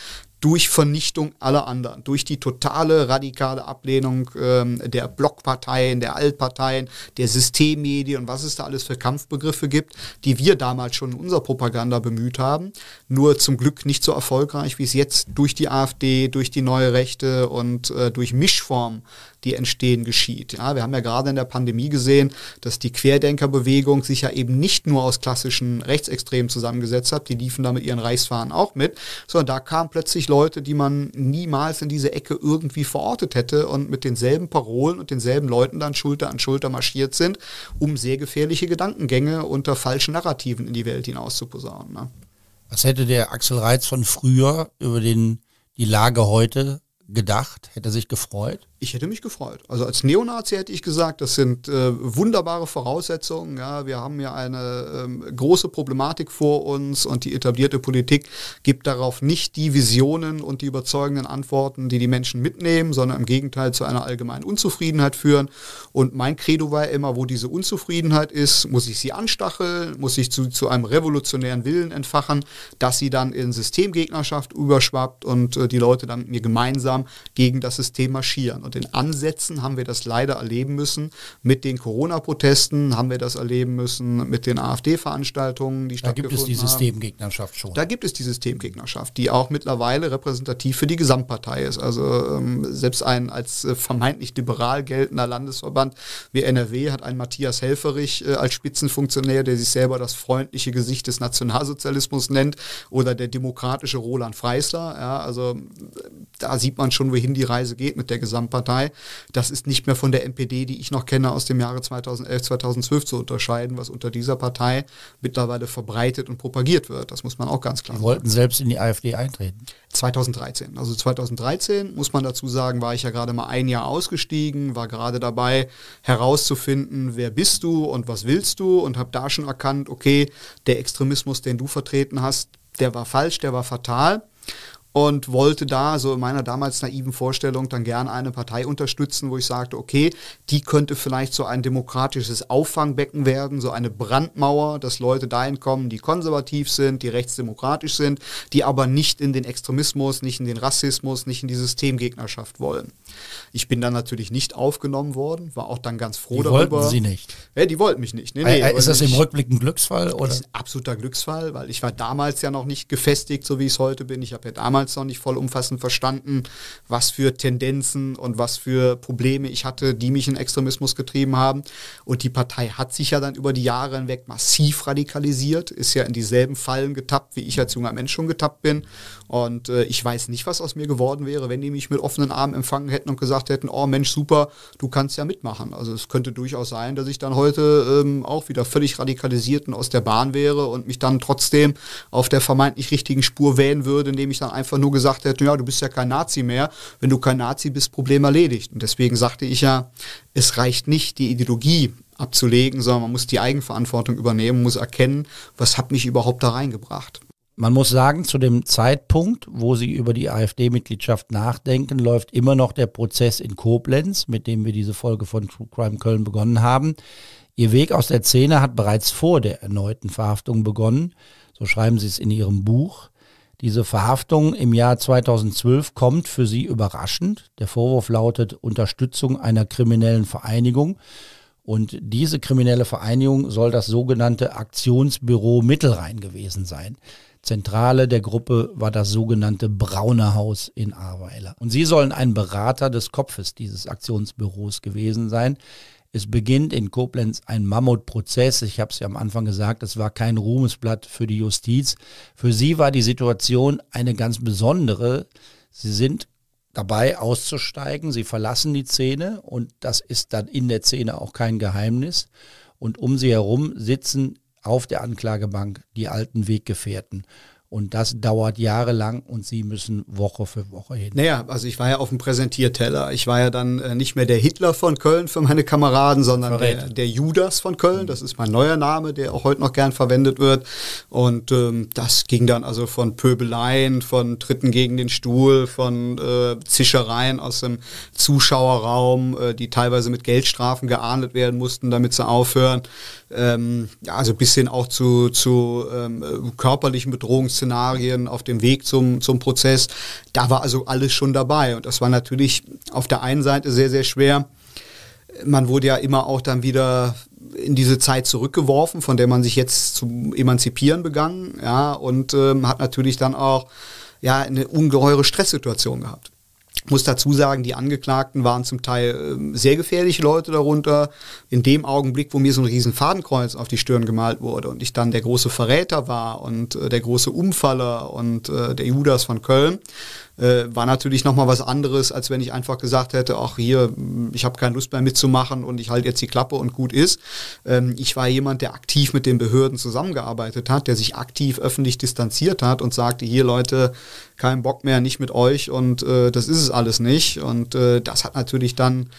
durch Vernichtung aller anderen, durch die totale radikale Ablehnung ähm, der Blockparteien, der Altparteien, der Systemmedien und was es da alles für Kampfbegriffe gibt, die wir damals schon in unserer Propaganda bemüht haben, nur zum Glück nicht so erfolgreich, wie es jetzt durch die AfD, durch die neue Rechte und äh, durch Mischformen, die entstehen, geschieht. Ja, wir haben ja gerade in der Pandemie gesehen, dass die Querdenkerbewegung sich ja eben nicht nur aus klassischen Rechtsextremen zusammengesetzt hat, die liefen da mit ihren Reichsfahren auch mit, sondern da kamen plötzlich Leute, Leute, die man niemals in diese Ecke irgendwie verortet hätte und mit denselben Parolen und denselben Leuten dann Schulter an Schulter marschiert sind, um sehr gefährliche Gedankengänge unter falschen Narrativen in die Welt hinaus zu posaunen. Ne? Was hätte der Axel Reitz von früher über den, die Lage heute gedacht? Hätte er sich gefreut? Ich hätte mich gefreut. Also als Neonazi hätte ich gesagt, das sind äh, wunderbare Voraussetzungen. Ja, wir haben ja eine ähm, große Problematik vor uns und die etablierte Politik gibt darauf nicht die Visionen und die überzeugenden Antworten, die die Menschen mitnehmen, sondern im Gegenteil zu einer allgemeinen Unzufriedenheit führen. Und mein Credo war immer, wo diese Unzufriedenheit ist, muss ich sie anstacheln, muss ich zu, zu einem revolutionären Willen entfachen, dass sie dann in Systemgegnerschaft überschwappt und äh, die Leute dann mit mir gemeinsam gegen das System marschieren und in Ansätzen haben wir das leider erleben müssen. Mit den Corona-Protesten haben wir das erleben müssen, mit den AfD-Veranstaltungen, die da stattgefunden haben. Da gibt es die Systemgegnerschaft schon. Da gibt es die Systemgegnerschaft, die auch mittlerweile repräsentativ für die Gesamtpartei ist. Also ähm, selbst ein als äh, vermeintlich liberal geltender Landesverband wie NRW hat einen Matthias Helferich äh, als Spitzenfunktionär, der sich selber das freundliche Gesicht des Nationalsozialismus nennt, oder der demokratische Roland Freisler. Ja, also äh, da sieht man schon, wohin die Reise geht mit der Gesamtpartei. Partei. Das ist nicht mehr von der NPD, die ich noch kenne, aus dem Jahre 2011, 2012 zu unterscheiden, was unter dieser Partei mittlerweile verbreitet und propagiert wird. Das muss man auch ganz klar sagen. Sie wollten selbst in die AfD eintreten. 2013. Also 2013, muss man dazu sagen, war ich ja gerade mal ein Jahr ausgestiegen, war gerade dabei herauszufinden, wer bist du und was willst du und habe da schon erkannt, okay, der Extremismus, den du vertreten hast, der war falsch, der war fatal und wollte da so in meiner damals naiven Vorstellung dann gerne eine Partei unterstützen, wo ich sagte, okay, die könnte vielleicht so ein demokratisches Auffangbecken werden, so eine Brandmauer, dass Leute dahin kommen, die konservativ sind, die rechtsdemokratisch sind, die aber nicht in den Extremismus, nicht in den Rassismus, nicht in die Systemgegnerschaft wollen. Ich bin dann natürlich nicht aufgenommen worden, war auch dann ganz froh die darüber. Die wollten sie nicht. Ja, die wollten mich nicht. Nee, nee, äh, äh, ist das im Rückblick ein Glücksfall? Oder? Das Ist ein absoluter Glücksfall, weil ich war damals ja noch nicht gefestigt, so wie ich es heute bin. Ich habe ja damals damals noch nicht vollumfassend verstanden, was für Tendenzen und was für Probleme ich hatte, die mich in Extremismus getrieben haben. Und die Partei hat sich ja dann über die Jahre hinweg massiv radikalisiert, ist ja in dieselben Fallen getappt, wie ich als junger Mensch schon getappt bin. Und äh, ich weiß nicht, was aus mir geworden wäre, wenn die mich mit offenen Armen empfangen hätten und gesagt hätten, oh Mensch, super, du kannst ja mitmachen. Also es könnte durchaus sein, dass ich dann heute ähm, auch wieder völlig radikalisiert und aus der Bahn wäre und mich dann trotzdem auf der vermeintlich richtigen Spur wählen würde, indem ich dann einfach einfach nur gesagt hätten, ja, du bist ja kein Nazi mehr, wenn du kein Nazi bist, Problem erledigt. Und deswegen sagte ich ja, es reicht nicht, die Ideologie abzulegen, sondern man muss die Eigenverantwortung übernehmen, muss erkennen, was hat mich überhaupt da reingebracht. Man muss sagen, zu dem Zeitpunkt, wo Sie über die AfD-Mitgliedschaft nachdenken, läuft immer noch der Prozess in Koblenz, mit dem wir diese Folge von True Crime Köln begonnen haben. Ihr Weg aus der Szene hat bereits vor der erneuten Verhaftung begonnen, so schreiben Sie es in Ihrem Buch. Diese Verhaftung im Jahr 2012 kommt für sie überraschend. Der Vorwurf lautet Unterstützung einer kriminellen Vereinigung. Und diese kriminelle Vereinigung soll das sogenannte Aktionsbüro Mittelrhein gewesen sein. Zentrale der Gruppe war das sogenannte Braune Haus in Ahrweiler. Und sie sollen ein Berater des Kopfes dieses Aktionsbüros gewesen sein, es beginnt in Koblenz ein Mammutprozess. Ich habe es ja am Anfang gesagt, es war kein Ruhmesblatt für die Justiz. Für sie war die Situation eine ganz besondere. Sie sind dabei auszusteigen, sie verlassen die Szene und das ist dann in der Szene auch kein Geheimnis. Und um sie herum sitzen auf der Anklagebank die alten Weggefährten. Und das dauert jahrelang und sie müssen Woche für Woche hin. Naja, also ich war ja auf dem Präsentierteller. Ich war ja dann äh, nicht mehr der Hitler von Köln für meine Kameraden, sondern der, der, Judas von Köln. Mhm. Das ist mein neuer Name, der auch heute noch gern verwendet wird. Und ähm, das ging dann also von Pöbeleien, von Tritten gegen den Stuhl, von äh, Zischereien aus dem Zuschauerraum, äh, die teilweise mit Geldstrafen geahndet werden mussten, damit sie aufhören ähm, ja, also bis hin auch zu, zu ähm, körperlichen Bedrohungsszenarien auf dem Weg zum, zum Prozess. Da war also alles schon dabei. Und das war natürlich auf der einen Seite sehr, sehr schwer. Man wurde ja immer auch dann wieder in diese Zeit zurückgeworfen, von der man sich jetzt zum Emanzipieren begann. Ja, und ähm, hat natürlich dann auch ja, eine ungeheure Stresssituation gehabt. Ich muss dazu sagen, die Angeklagten waren zum Teil ähm, sehr gefährliche Leute darunter. In dem Augenblick, wo mir so ein riesen Fadenkreuz auf die Stirn gemalt wurde und ich dann der große Verräter war und äh, der große Umfaller und äh, der Judas von Köln, äh, war natürlich nochmal was anderes, als wenn ich einfach gesagt hätte, ach hier, ich habe keine Lust mehr mitzumachen und ich halte jetzt die Klappe und gut ist. Ähm, ich war jemand, der aktiv mit den Behörden zusammengearbeitet hat, der sich aktiv öffentlich distanziert hat und sagte, hier Leute, kein Bock mehr, nicht mit euch und äh, das ist es alles nicht. Und äh, das hat natürlich dann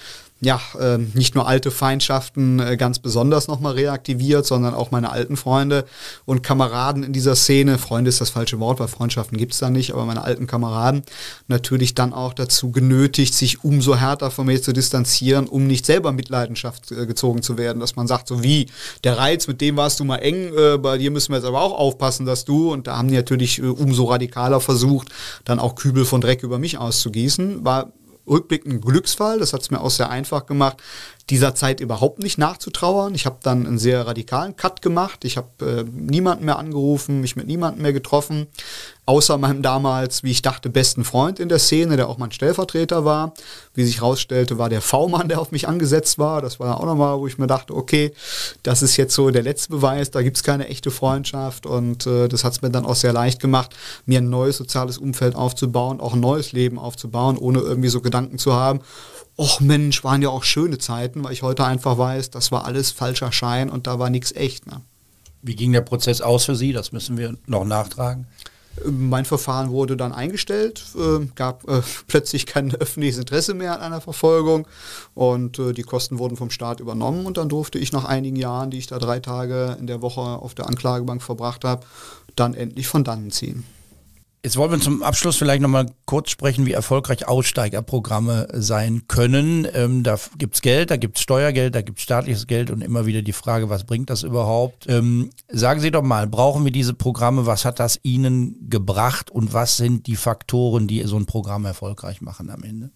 ja, äh, nicht nur alte Feindschaften äh, ganz besonders nochmal reaktiviert, sondern auch meine alten Freunde und Kameraden in dieser Szene. Freunde ist das falsche Wort, weil Freundschaften gibt's da nicht, aber meine alten Kameraden natürlich dann auch dazu genötigt, sich umso härter von mir zu distanzieren, um nicht selber Mitleidenschaft äh, gezogen zu werden, dass man sagt, so wie der Reiz, mit dem warst du mal eng, äh, bei dir müssen wir jetzt aber auch aufpassen, dass du, und da haben die natürlich äh, umso radikaler versucht, dann auch Kübel von Dreck über mich auszugießen, war rückblickend Glücksfall. Das hat es mir auch sehr einfach gemacht, dieser Zeit überhaupt nicht nachzutrauern. Ich habe dann einen sehr radikalen Cut gemacht. Ich habe äh, niemanden mehr angerufen, mich mit niemandem mehr getroffen, außer meinem damals, wie ich dachte, besten Freund in der Szene, der auch mein Stellvertreter war. Wie sich herausstellte, war der V-Mann, der auf mich angesetzt war. Das war auch nochmal, wo ich mir dachte, okay, das ist jetzt so der letzte Beweis, da gibt's keine echte Freundschaft. Und äh, das hat's mir dann auch sehr leicht gemacht, mir ein neues soziales Umfeld aufzubauen, auch ein neues Leben aufzubauen, ohne irgendwie so Gedanken zu haben, Och Mensch, waren ja auch schöne Zeiten, weil ich heute einfach weiß, das war alles falscher Schein und da war nichts echt. Ne? Wie ging der Prozess aus für Sie? Das müssen wir noch nachtragen. Mein Verfahren wurde dann eingestellt, äh, gab äh, [LAUGHS] plötzlich kein öffentliches Interesse mehr an einer Verfolgung und äh, die Kosten wurden vom Staat übernommen und dann durfte ich nach einigen Jahren, die ich da drei Tage in der Woche auf der Anklagebank verbracht habe, dann endlich von dannen ziehen. Jetzt wollen wir zum Abschluss vielleicht nochmal kurz sprechen, wie erfolgreich Aussteigerprogramme sein können. Ähm, da gibt's Geld, da gibt's Steuergeld, da gibt's staatliches Geld und immer wieder die Frage, was bringt das überhaupt? Ähm, sagen Sie doch mal, brauchen wir diese Programme? Was hat das Ihnen gebracht und was sind die Faktoren, die so ein Programm erfolgreich machen am Ende?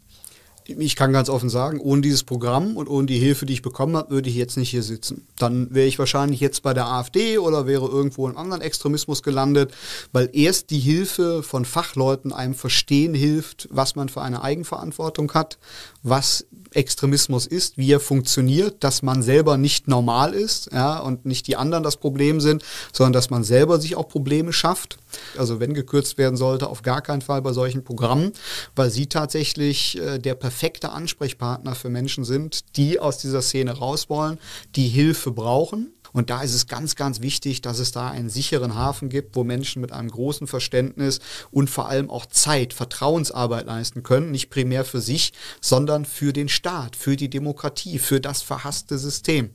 ich kann ganz offen sagen, ohne dieses Programm und ohne die Hilfe, die ich bekommen habe, würde ich jetzt nicht hier sitzen. Dann wäre ich wahrscheinlich jetzt bei der AfD oder wäre irgendwo in anderen Extremismus gelandet, weil erst die Hilfe von Fachleuten einem verstehen hilft, was man für eine Eigenverantwortung hat was Extremismus ist, wie er funktioniert, dass man selber nicht normal ist ja, und nicht die anderen das Problem sind, sondern dass man selber sich auch Probleme schafft. Also wenn gekürzt werden sollte, auf gar keinen Fall bei solchen Programmen, weil sie tatsächlich äh, der perfekte Ansprechpartner für Menschen sind, die aus dieser Szene raus wollen, die Hilfe brauchen und da ist es ganz, ganz wichtig, dass es da einen sicheren Hafen gibt, wo Menschen mit einem großen Verständnis und vor allem auch Zeit, Vertrauensarbeit leisten können, nicht primär für sich, sondern für den Staat, für die Demokratie, für das verhasste System.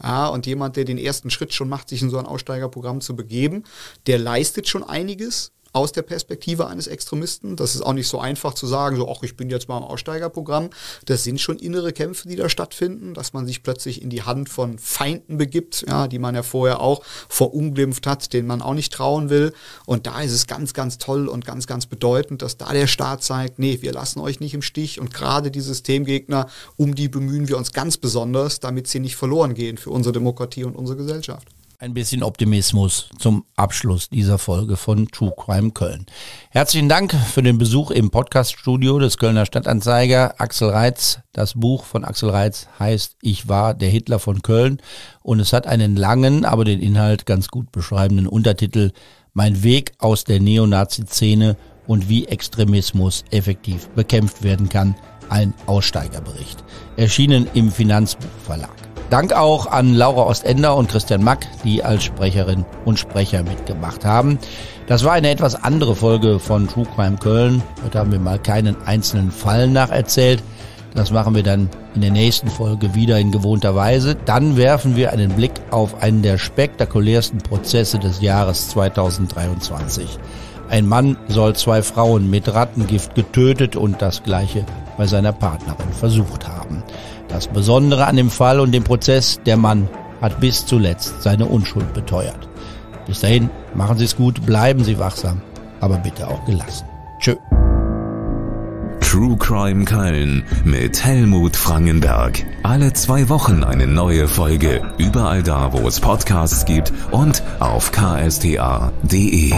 Ja, und jemand, der den ersten Schritt schon macht, sich in so ein Aussteigerprogramm zu begeben, der leistet schon einiges, aus der Perspektive eines Extremisten. Das ist auch nicht so einfach zu sagen, so, ach, ich bin jetzt mal im Aussteigerprogramm. Das sind schon innere Kämpfe, die da stattfinden, dass man sich plötzlich in die Hand von Feinden begibt, ja, die man ja vorher auch verunglimpft hat, denen man auch nicht trauen will. Und da ist es ganz, ganz toll und ganz, ganz bedeutend, dass da der Staat zeigt, nee, wir lassen euch nicht im Stich und gerade die Systemgegner, um die bemühen wir uns ganz besonders, damit sie nicht verloren gehen für unsere Demokratie und unsere Gesellschaft. Ein bisschen Optimismus zum Abschluss dieser Folge von True Crime Köln. Herzlichen Dank für den Besuch im Podcaststudio des Kölner Stadtanzeiger. Axel Reitz, das Buch von Axel Reitz heißt Ich war der Hitler von Köln und es hat einen langen, aber den Inhalt ganz gut beschreibenden Untertitel Mein Weg aus der Neonazi-Szene und wie Extremismus effektiv bekämpft werden kann. Ein Aussteigerbericht. Erschienen im Finanzbuchverlag. Dank auch an Laura Ostender und Christian Mack, die als Sprecherin und Sprecher mitgemacht haben. Das war eine etwas andere Folge von True Crime Köln. Heute haben wir mal keinen einzelnen Fall nacherzählt. Das machen wir dann in der nächsten Folge wieder in gewohnter Weise. Dann werfen wir einen Blick auf einen der spektakulärsten Prozesse des Jahres 2023. Ein Mann soll zwei Frauen mit Rattengift getötet und das gleiche bei seiner Partnerin versucht haben. Das Besondere an dem Fall und dem Prozess, der Mann hat bis zuletzt seine Unschuld beteuert. Bis dahin, machen Sie es gut, bleiben Sie wachsam, aber bitte auch gelassen. Tschö. True Crime Köln mit Helmut Frangenberg. Alle zwei Wochen eine neue Folge, überall da, wo es Podcasts gibt und auf ksta.de.